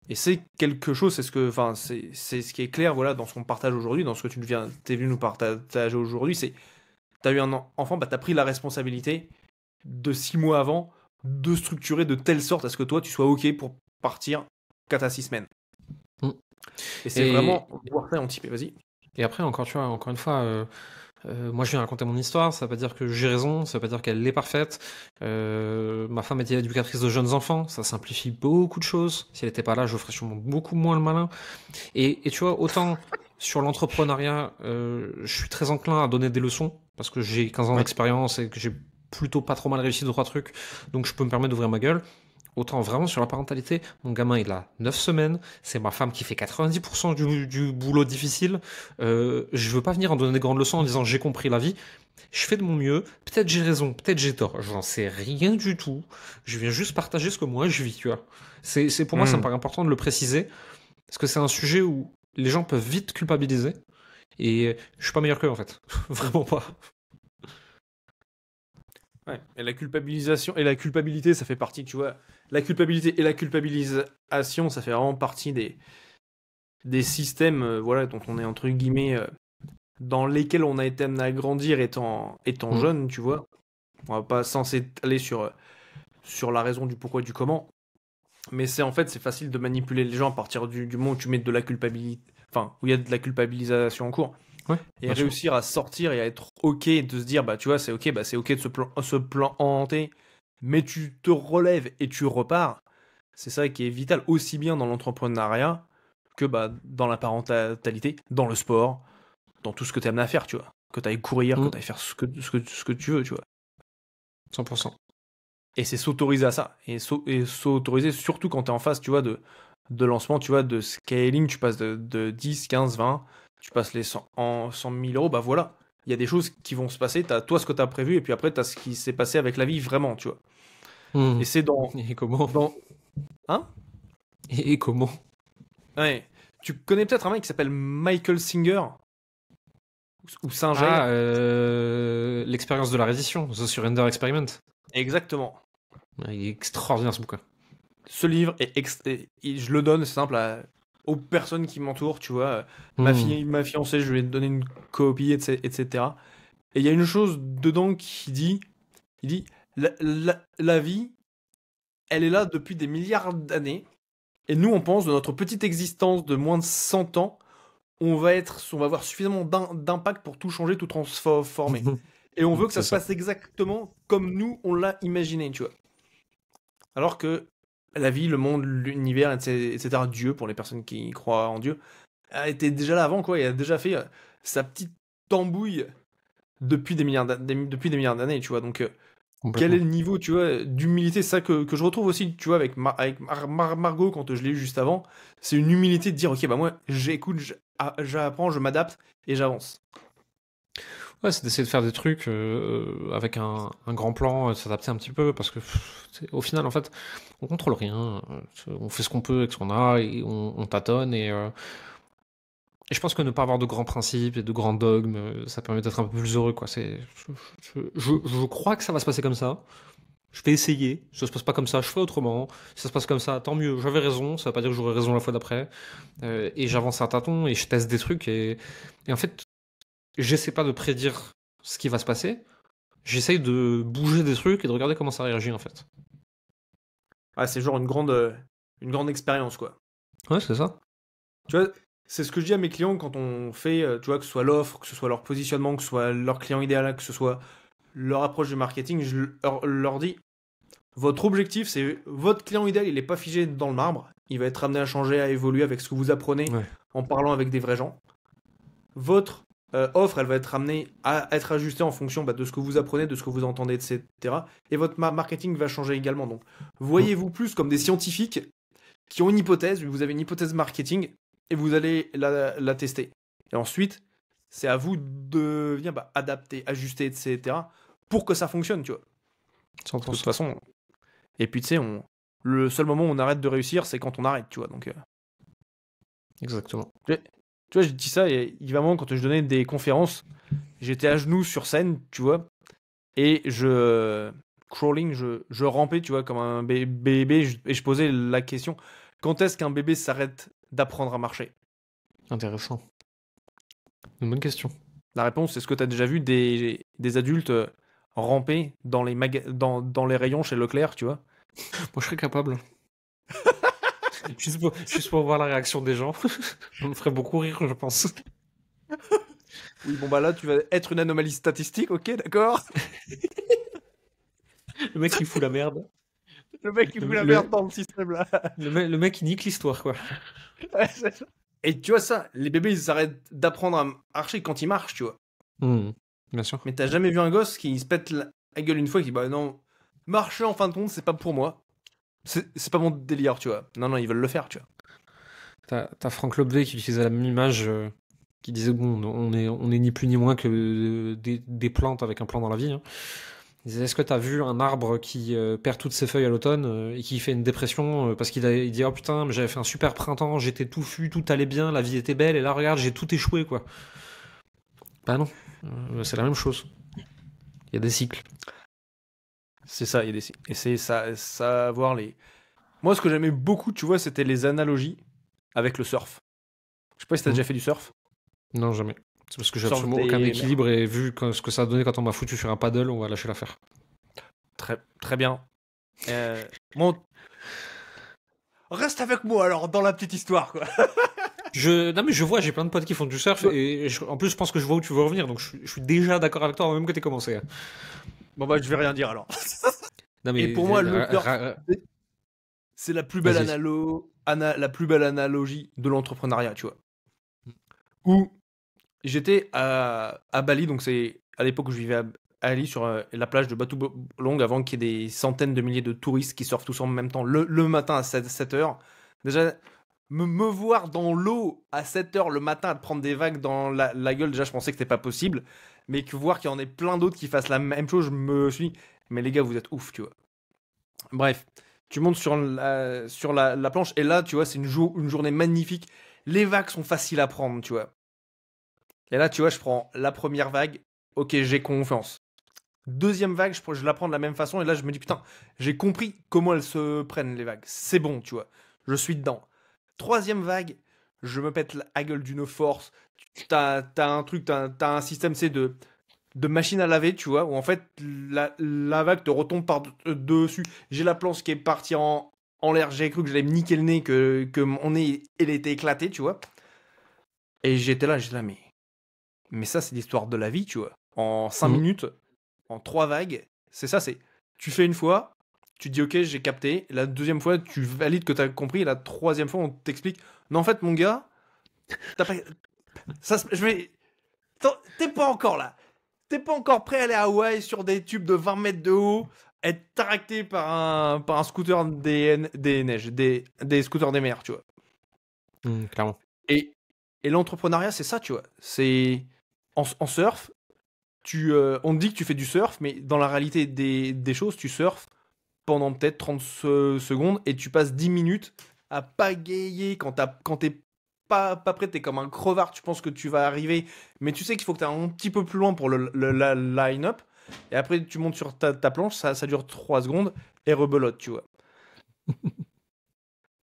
Et c'est quelque chose, c'est ce que, enfin, c'est ce qui est clair, voilà, dans ce qu'on partage aujourd'hui, dans ce que tu viens, t'es venu nous partager aujourd'hui, c'est, as eu un enfant, bah as pris la responsabilité de six mois avant de structurer de telle sorte à ce que toi tu sois ok pour partir 4 à 6 semaines. Mm. Et c'est vraiment voir ça vas-y. Et après, encore, tu vois, encore une fois, euh, euh, moi, je viens raconter mon histoire. Ça ne veut pas dire que j'ai raison. Ça ne veut pas dire qu'elle est parfaite. Euh, ma femme était éducatrice de jeunes enfants. Ça simplifie beaucoup de choses. Si elle n'était pas là, je ferais sûrement beaucoup moins le malin. Et, tu vois, autant sur l'entrepreneuriat, euh, je suis très enclin à donner des leçons parce que j'ai 15 ans d'expérience et que j'ai plutôt pas trop mal réussi deux trois trucs. Donc, je peux me permettre d'ouvrir ma gueule. Autant vraiment sur la parentalité, mon gamin il a 9 semaines, c'est ma femme qui fait 90% du, boulot difficile. Euh, je veux pas venir en donner des grandes leçons en disant j'ai compris la vie. Je fais de mon mieux, peut-être j'ai raison, peut-être j'ai tort, j'en sais rien du tout. Je viens juste partager ce que moi je vis, tu vois. C'est, pour moi, ça me hmm. paraît important de le préciser, parce que c'est un sujet où les gens peuvent vite culpabiliser, et je suis pas meilleur qu'eux en fait. vraiment pas. Ouais. Et la culpabilisation et la culpabilité, ça fait partie, tu vois, la culpabilité et la culpabilisation, ça fait vraiment partie des, des systèmes euh, voilà, dont on est entre guillemets euh, dans lesquels on a été amené à grandir étant, étant mm. jeune, tu vois. On va pas censé aller sur, euh, sur la raison du pourquoi et du comment. Mais c'est en fait, c'est facile de manipuler les gens à partir du, moment où tu mets de la culpabilité, enfin, où il y a de la culpabilisation en cours. et réussir à sortir et à être ok de se dire bah tu vois c'est ok bah c'est ok de se, plan se planter mais tu te relèves et tu repars. C'est ça qui est vital aussi bien dans l'entrepreneuriat que bah, dans la parentalité, dans le sport, dans tout ce que tu aimes à faire, tu vois. Que tu ailles courir, que mmh. tu ailles faire ce que, ce, que, ce que tu veux, tu vois. 100%. Et c'est s'autoriser à ça. Et s'autoriser surtout quand tu es en phase, tu vois, de, de lancement, tu vois, de scaling, tu passes de, de 10, 15, 20, tu passes les 100, en 100 000 euros, bah voilà il y a des choses qui vont se passer. Tu toi ce que tu as prévu et puis après tu as ce qui s'est passé avec la vie vraiment, tu vois. Hmm. Et c'est dans. Et comment Hein et, comment Ouais. Tu connais peut-être un mec qui s'appelle Michael Singer ou Singer. Ah, euh, l'expérience de la reddition, The Surrender Experiment. Exactement. Il est extraordinaire ce bouquin. Ce livre est, je le donne, c'est simple, à aux personnes qui m'entourent, tu vois. Euh, ma, hmm. fille, ma fiancée, je vais te donner une copie, etc. Et il y a une chose dedans qui dit, il dit, la, la vie, elle est là depuis des milliards d'années. Et nous, on pense de notre petite existence de moins de 100 ans, on va être, on va avoir suffisamment d'impact pour tout changer, tout transformer. Et on veut que ça se passe exactement comme nous on l'a imaginé, tu vois. Alors que la vie, le monde, l'univers, etc., Dieu, pour les personnes qui croient en Dieu, a été déjà là avant, quoi. Il a déjà fait euh, sa petite tambouille depuis des milliards d'années, depuis des milliards d'années, tu vois. Donc, euh, quel est le niveau, tu vois, d'humilité C'est ça que, que, je retrouve aussi, tu vois, avec, avec Margot, quand je l'ai eu juste avant. C'est une humilité de dire, ok, bah moi, j'écoute, ah, j'apprends, je m'adapte et j'avance. Ouais, c'est d'essayer de faire des trucs euh, euh, avec un, un, grand plan, euh, de s'adapter un petit peu, parce que au final, en fait, on contrôle rien. On fait ce qu'on peut avec ce qu'on a, et on, tâtonne. Et, je pense que ne pas avoir de grands principes et de grands dogmes, ça permet d'être un peu plus heureux. Quoi. C'est, je, je, crois que ça va se passer comme ça. Je vais essayer. Si ça se passe pas comme ça, je fais autrement. Si ça se passe comme ça, tant mieux. J'avais raison. Ça veut pas dire que j'aurais raison la fois d'après. et j'avance un tâton et je teste des trucs. Et, et en fait, j'essaie pas de prédire ce qui va se passer. j'essaie de bouger des trucs et de regarder comment ça réagit en fait. Ah, c'est genre une grande, euh, une grande expérience quoi. Ouais, c'est ça. Tu vois, c'est ce que je dis à mes clients quand on fait, euh, tu vois, que ce soit l'offre, que ce soit leur positionnement, que ce soit leur client idéal, que ce soit leur approche de marketing, je leur dis votre objectif, c'est votre client idéal, il n'est pas figé dans le marbre. Il va être amené à changer, à évoluer avec ce que vous apprenez en parlant avec des vrais gens. Votre euh, offre, elle va être amenée à être ajustée en fonction bah, de ce que vous apprenez, de ce que vous entendez, etc. Et votre marketing va changer également. Donc, voyez-vous plus comme des scientifiques qui ont une hypothèse, vous avez une hypothèse marketing et vous allez la, tester. Et ensuite, c'est à vous de venir bah, adapter, ajuster, etc. pour que ça fonctionne, tu vois. de toute façon. Et puis, tu sais, on... le seul moment où on arrête de réussir, c'est quand on arrête, tu vois. Donc, euh. Exactement. Tu vois, je dis ça, et moment, quand je donnais des conférences, j'étais à genoux sur scène, tu vois, et je. Crawling, je, je rampais, tu vois, comme un bébé, et je posais la question quand est-ce qu'un bébé s'arrête d'apprendre à marcher Intéressant. Une bonne question. La réponse, c'est ce que tu as déjà vu des, des adultes euh, ramper dans les, dans, dans les rayons chez Leclerc, tu vois Moi, je serais capable. juste, pour, voir la réaction des gens. ça me ferait beaucoup rire, je pense. Oui, bon, bah là, tu vas être une anomalie statistique, ok, d'accord Le mec, il fout la merde. Le mec, il fout la merde dans le système, là. Le, mec, il nique l'histoire, quoi. Et tu vois ça, les bébés, ils arrêtent d'apprendre à marcher quand ils marchent, tu vois. Hmm, bien sûr. Mais t'as jamais vu un gosse qui se pète la gueule une fois et qui dit Bah non, marcher en fin de compte, c'est pas pour moi. C'est pas mon délire, tu vois. Non, non, ils veulent le faire, tu vois. T'as Franck Lobvé qui utilisait la même image, euh, qui disait bon, on est, on est ni plus ni moins que euh, des, plantes avec un plan dans la vie. Hein. Il disait est-ce que t'as vu un arbre qui euh, perd toutes ses feuilles à l'automne et qui fait une dépression parce qu'il il dit oh putain, mais j'avais fait un super printemps, j'étais tout fou, tout allait bien, la vie était belle et là regarde, j'ai tout échoué quoi. Bah non, c'est la même chose. Il y a des cycles. C'est ça, il y Et c'est ça, ça les. Moi, ce que j'aimais beaucoup, tu vois, c'était les analogies avec le surf. Je sais pas si t'as mhm. déjà fait du surf. Non, jamais. C'est parce que j'ai absolument aucun équilibre et vu ce que ça a donné quand on m'a foutu sur un paddle, on va lâcher l'affaire. Très, très bien. Euh, Reste avec moi alors dans la petite histoire quoi. je, non mais je vois, j'ai plein de potes qui font du surf et en plus je pense que je vois où tu veux revenir donc je, suis déjà d'accord avec toi même que t'es commencé. Hein. Bon bah je vais rien dire alors. Et pour moi, c'est la plus belle la plus belle analogie de l'entrepreneuriat, tu vois. Mm. Où j'étais à... à, Bali, donc c'est à l'époque où je vivais à, Bali sur euh, la plage de Batu Long avant qu'il y ait des centaines de milliers de touristes qui surfent tous en même temps le, le matin à 7, h heures. Déjà, me, me, voir dans l'eau à 7 heures le matin, à prendre des vagues dans la, la gueule, déjà je pensais que c'était pas possible mais que voir qu'il y en a plein d'autres qui fassent la même chose, je me suis dit, mais les gars, vous êtes ouf, tu vois. Bref, tu montes sur la, sur la, planche, et là, tu vois, c'est une, une journée magnifique. Les vagues sont faciles à prendre, tu vois. Et là, tu vois, je prends la première vague, ok, j'ai confiance. Deuxième vague, je, je la prends de la même façon, et là, je me dis, putain, j'ai compris comment elles se prennent, les vagues. C'est bon, tu vois, je suis dedans. Troisième vague, je me pète la gueule d'une force, t'as un truc, t'as as un système c'est de, de machine à laver, tu vois, où en fait la, la vague te retombe par dessus. J'ai la planche qui est partie en, en l'air, j'ai cru que j'allais me niquer le nez, que, que mon nez il était éclaté, tu vois. Et j'étais là, j'étais là, mais, mais ça c'est l'histoire de la vie, tu vois. En cinq mmh. minutes, en trois vagues, c'est ça, c'est tu fais une fois, tu dis ok, j'ai capté. La deuxième fois, tu valides que tu as compris. la troisième fois, on t'explique. Non, en fait, mon gars, t'as pas, ça Je T'es pas encore là. T'es pas encore prêt à aller à Hawaï sur des tubes de 20 mètres de haut, être tracté par un, par un scooter des, des neiges, des, des scooters des mers, tu vois. Hmm, clairement. Et, et l'entrepreneuriat, c'est ça, tu vois. C'est en, surf, tu, euh, on dit que tu fais du surf, mais dans la réalité des, des choses, tu surfes pendant peut-être 30 secondes et tu passes 10 minutes à pagayer quand, quand t'es pas, pas prêt, t'es comme un crevard, tu penses que tu vas arriver, mais tu sais qu'il faut que tu un petit peu plus loin pour le, la line-up. Et après, tu montes sur ta, planche, ça, ça, dure 3 secondes et rebelote, tu vois.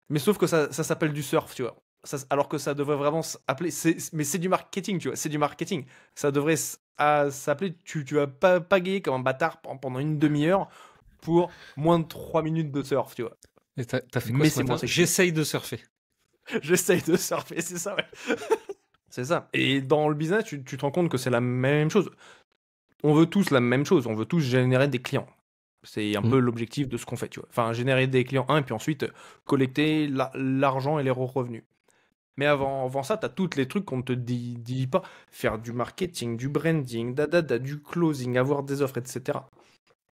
mais sauf que ça, ça s'appelle du surf, tu vois. Ça, alors que ça devrait vraiment s'appeler. Mais c'est du marketing, tu vois. C'est du marketing. Ça devrait s'appeler. Tu, vas pas gagner comme un bâtard pendant une demi-heure pour moins de 3 minutes de surf, tu vois. mais c'est J'essaye de surfer. J'essaye de surfer, c'est ça, ouais. c'est ça. Et dans le business, tu, tu te rends compte que c'est la même chose. On veut tous la même chose, on veut tous générer des clients. C'est un mm. peu l'objectif de ce qu'on fait, tu vois. Enfin, générer des clients, un, et puis ensuite euh, collecter l'argent et les revenus. Mais avant, avant ça, tu as tous les trucs qu'on ne te dit, pas. Faire du marketing, du branding, da, du closing, avoir des offres, etc.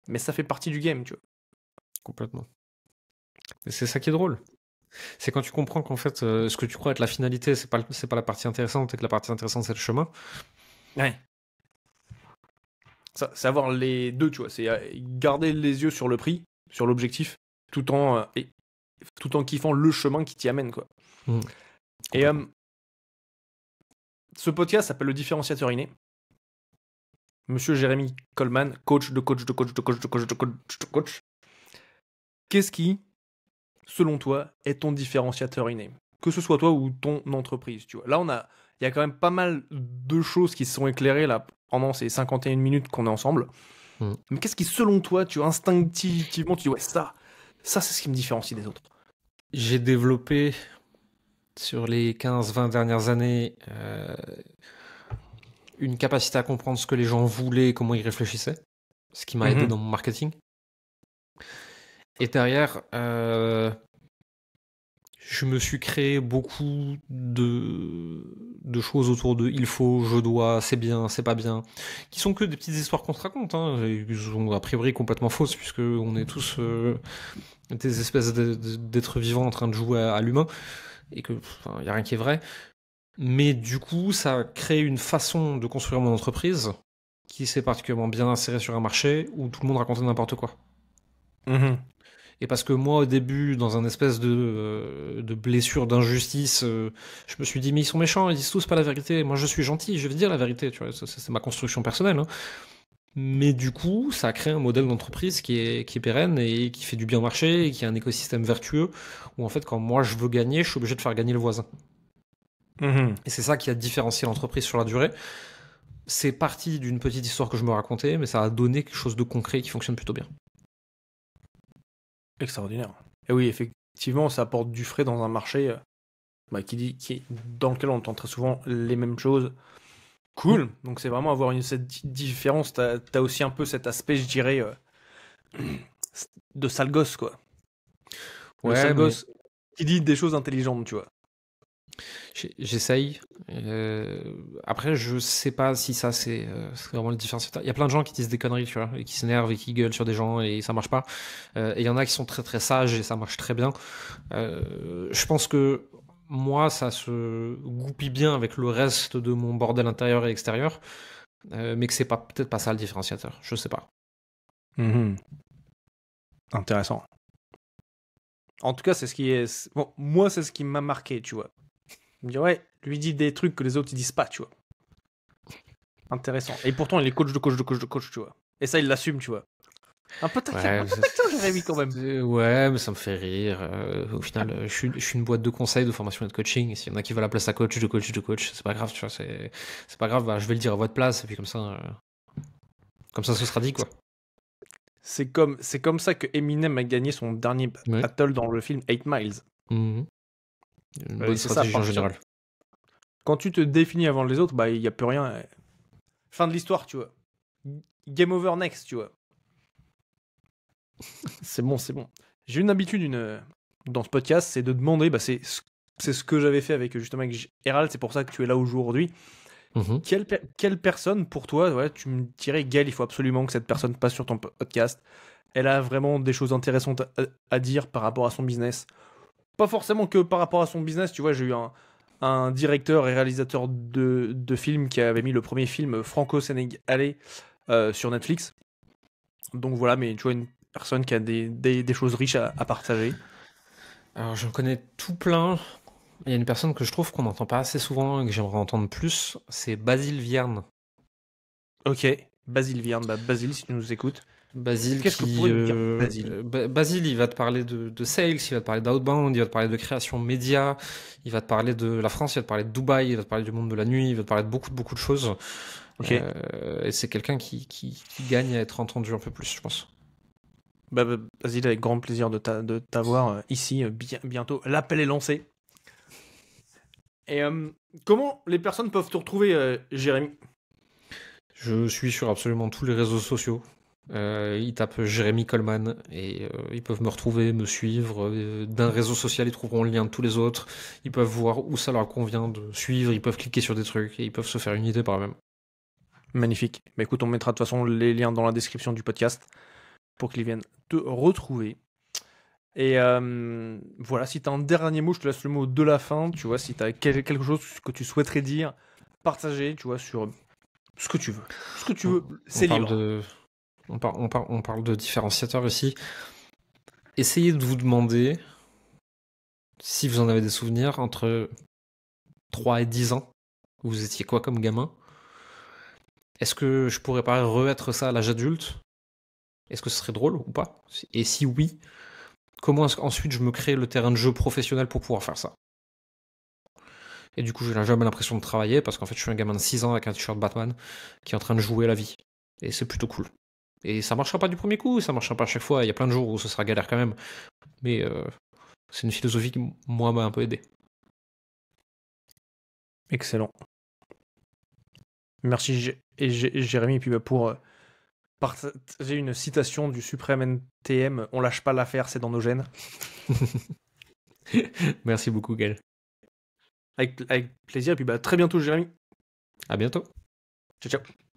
Mais ça fait partie du game, tu vois. Complètement. Et c'est ça qui est drôle. C'est quand tu comprends qu'en fait, euh, ce que tu crois être la finalité, c'est pas, c'est pas la partie intéressante et que la partie intéressante, c'est le chemin. Ouais. Ça, savoir les deux, tu vois, c'est euh, garder les yeux sur le prix, sur l'objectif, tout en, euh, tout en kiffant le chemin qui t'y amène, quoi. Mm. Et ce podcast s'appelle Le différenciateur inné. Monsieur Jérémy Coleman, coach de coach de coach de coach de coach de coach de coach. Qu'est-ce qui selon toi, est ton différenciateur inné Que ce soit toi ou ton entreprise, tu vois. Là, on a, il y a quand même pas mal de choses qui se sont éclairées là pendant ces 51 minutes qu'on est ensemble. Hmm. Mais qu'est-ce qui, selon toi, tu instinctivement, tu dis ouais ça, ça c'est ce qui me différencie des autres. J'ai développé sur les 15-20 dernières années euh, une capacité à comprendre ce que les gens voulaient, et comment ils réfléchissaient, ce qui m'a aidé mhm. dans mon marketing. Et derrière, euh, je me suis créé beaucoup de, de choses autour de il faut, je dois, c'est bien, c'est pas bien, qui sont que des petites histoires qu'on se raconte, qui hein. sont a priori complètement fausses, puisque on est tous euh, des espèces d'êtres vivants en train de jouer à, l'humain, et qu'il n'y a rien qui est vrai. Mais du coup, ça a créé une façon de construire mon entreprise qui s'est particulièrement bien insérée sur un marché où tout le monde racontait n'importe quoi. Mm-hmm. Et parce que moi, au début, dans un espèce de, euh, blessure d'injustice, euh, je me suis dit, mais ils sont méchants, ils disent tous pas la vérité. Moi, je suis gentil, je veux dire la vérité, C'est ma construction personnelle. Hein. Mais du coup, ça a créé un modèle d'entreprise qui est, pérenne et qui fait du bien marché et qui a un écosystème vertueux où, en fait, quand moi je veux gagner, je suis obligé de faire gagner le voisin. Mm-hmm. Et c'est ça qui a différencié l'entreprise sur la durée. C'est parti d'une petite histoire que je me racontais, mais ça a donné quelque chose de concret qui fonctionne plutôt bien extraordinaire. Et oui, effectivement, ça apporte du frais dans un marché euh, bah, qui dit, dans lequel on entend très souvent les mêmes choses. Cool. Donc c'est vraiment avoir une, cette différence. T'as as aussi un peu cet aspect, je dirais, euh, de sale gosse, quoi. gosse qui dit des choses intelligentes, tu vois. J'essaye. Euh, après, je sais pas si ça, euh, c'est vraiment le différenciateur. Il y a plein de gens qui disent des conneries, tu vois, et qui s'énervent et qui gueulent sur des gens et ça marche pas. Euh, et il y en a qui sont très très sages et ça marche très bien. je pense que moi, ça se goupille bien avec le reste de mon bordel intérieur et extérieur, mais que c'est pas peut-être pas ça le différenciateur. Je sais pas. Mm-hmm. Intéressant. En tout cas, c'est ce qui est. Bon, moi, c'est ce qui m'a marqué, tu vois. Il me dit, ouais, lui dit des trucs que les autres ne disent pas, tu vois. Intéressant. Et pourtant, il est coach de coach de coach de coach, tu vois. Et ça, il l'assume, tu vois. Un peu peu ouais, Jérémy, quand même. Ouais, mais ça me fait rire. Euh, au final, euh, je suis, une boîte de conseils, de formation et de coaching. S'il y en a qui veulent la place à coach, de coach, de coach, c'est pas grave, tu vois. C'est pas grave, bah, je vais le dire à votre place, et puis comme ça, euh, comme ça, ce sera dit, quoi. C'est comme, comme ça que Eminem a gagné son dernier battle dans le film 8 Miles. Mhm. Une bonne stratégie en général. Quand tu te définis avant les autres, bah il n'y a plus rien. Fin de l'histoire, tu vois. Game over next, tu vois. c'est bon, c'est bon. J'ai une habitude une, euh, dans ce podcast, c'est de demander, bah c'est ce que j'avais fait avec justement avec Hérald, c'est pour ça que tu es là aujourd'hui. Mm-hmm. Quelle, quelle, personne pour toi, voilà, tu me dirais, Gaël, il faut absolument que cette personne passe sur ton podcast. Elle a vraiment des choses intéressantes euh, à dire par rapport à son business pas forcément que par rapport à son business, tu vois, j'ai eu un, un directeur et réalisateur de, de films qui avait mis le premier film euh, franco-sénégalais euh, sur Netflix. Donc voilà, mais tu vois, une personne qui a des, des, choses riches à, partager. Alors je connais tout plein. Il y a une personne que je trouve qu'on n'entend pas assez souvent et que j'aimerais entendre plus, c'est Basile Vierne. Ok, Basile Vierne, bah, Basile si tu nous écoutes. Basile, quest que euh, il va te parler de, sales, il va te parler d'outbound, il va te parler de création média, il va te parler de la France, il va te parler de Dubaï, il va te parler du monde de la nuit, il va te parler de beaucoup, beaucoup de choses. Euh, et c'est quelqu'un qui, gagne à être entendu un peu plus, je pense. Bah, bah, Basile, avec grand plaisir de t'avoir euh, ici bientôt. L'appel est lancé. Et comment les personnes peuvent te retrouver, Jérémy Je suis sur absolument tous les réseaux sociaux. Euh, ils tapent Jérémy Coleman et euh, ils peuvent me retrouver, me suivre. Euh, d'un réseau social, ils trouveront le lien de tous les autres. Ils peuvent voir où ça leur convient de suivre. Ils peuvent cliquer sur des trucs et ils peuvent se faire une idée par eux-mêmes. Magnifique. mais bah, écoute, on mettra de toute façon les liens dans la description du podcast pour qu'ils viennent te retrouver. Et voilà, si tu as un dernier mot, je te laisse le mot de la fin. Tu vois, si tu as quelque chose que tu souhaiterais dire, partager, tu vois, sur ce que tu veux. Ce que tu veux, c'est libre on, parle de différenciateur ici. Essayez de vous demander si vous en avez des souvenirs entre 3 et 10 ans. Vous étiez quoi comme gamin Est-ce que je pourrais pas re ça à l'âge adulte Est-ce que ce serait drôle ou pas Et si oui, comment est-ce qu'ensuite je me crée le terrain de jeu professionnel pour pouvoir faire ça et du coup, j'ai jamais l'impression de travailler parce qu'en fait, je suis un gamin de 6 ans avec un t-shirt Batman qui est en train de jouer la vie. Et c'est plutôt cool. Et ça marchera pas du premier coup, ça marchera pas à chaque fois. Il y a plein de jours où ce sera galère quand même. Mais euh, c'est une philosophie qui, moi, m'a un peu aidé. Excellent. Merci Jérémy. Et puis bah, pour euh, partager une citation du suprême NTM, on lâche pas l'affaire, c'est dans nos gènes. Merci beaucoup, Gaël. Avec, plaisir. Et puis bah, très bientôt, Jérémy. À bientôt. Ciao, ciao.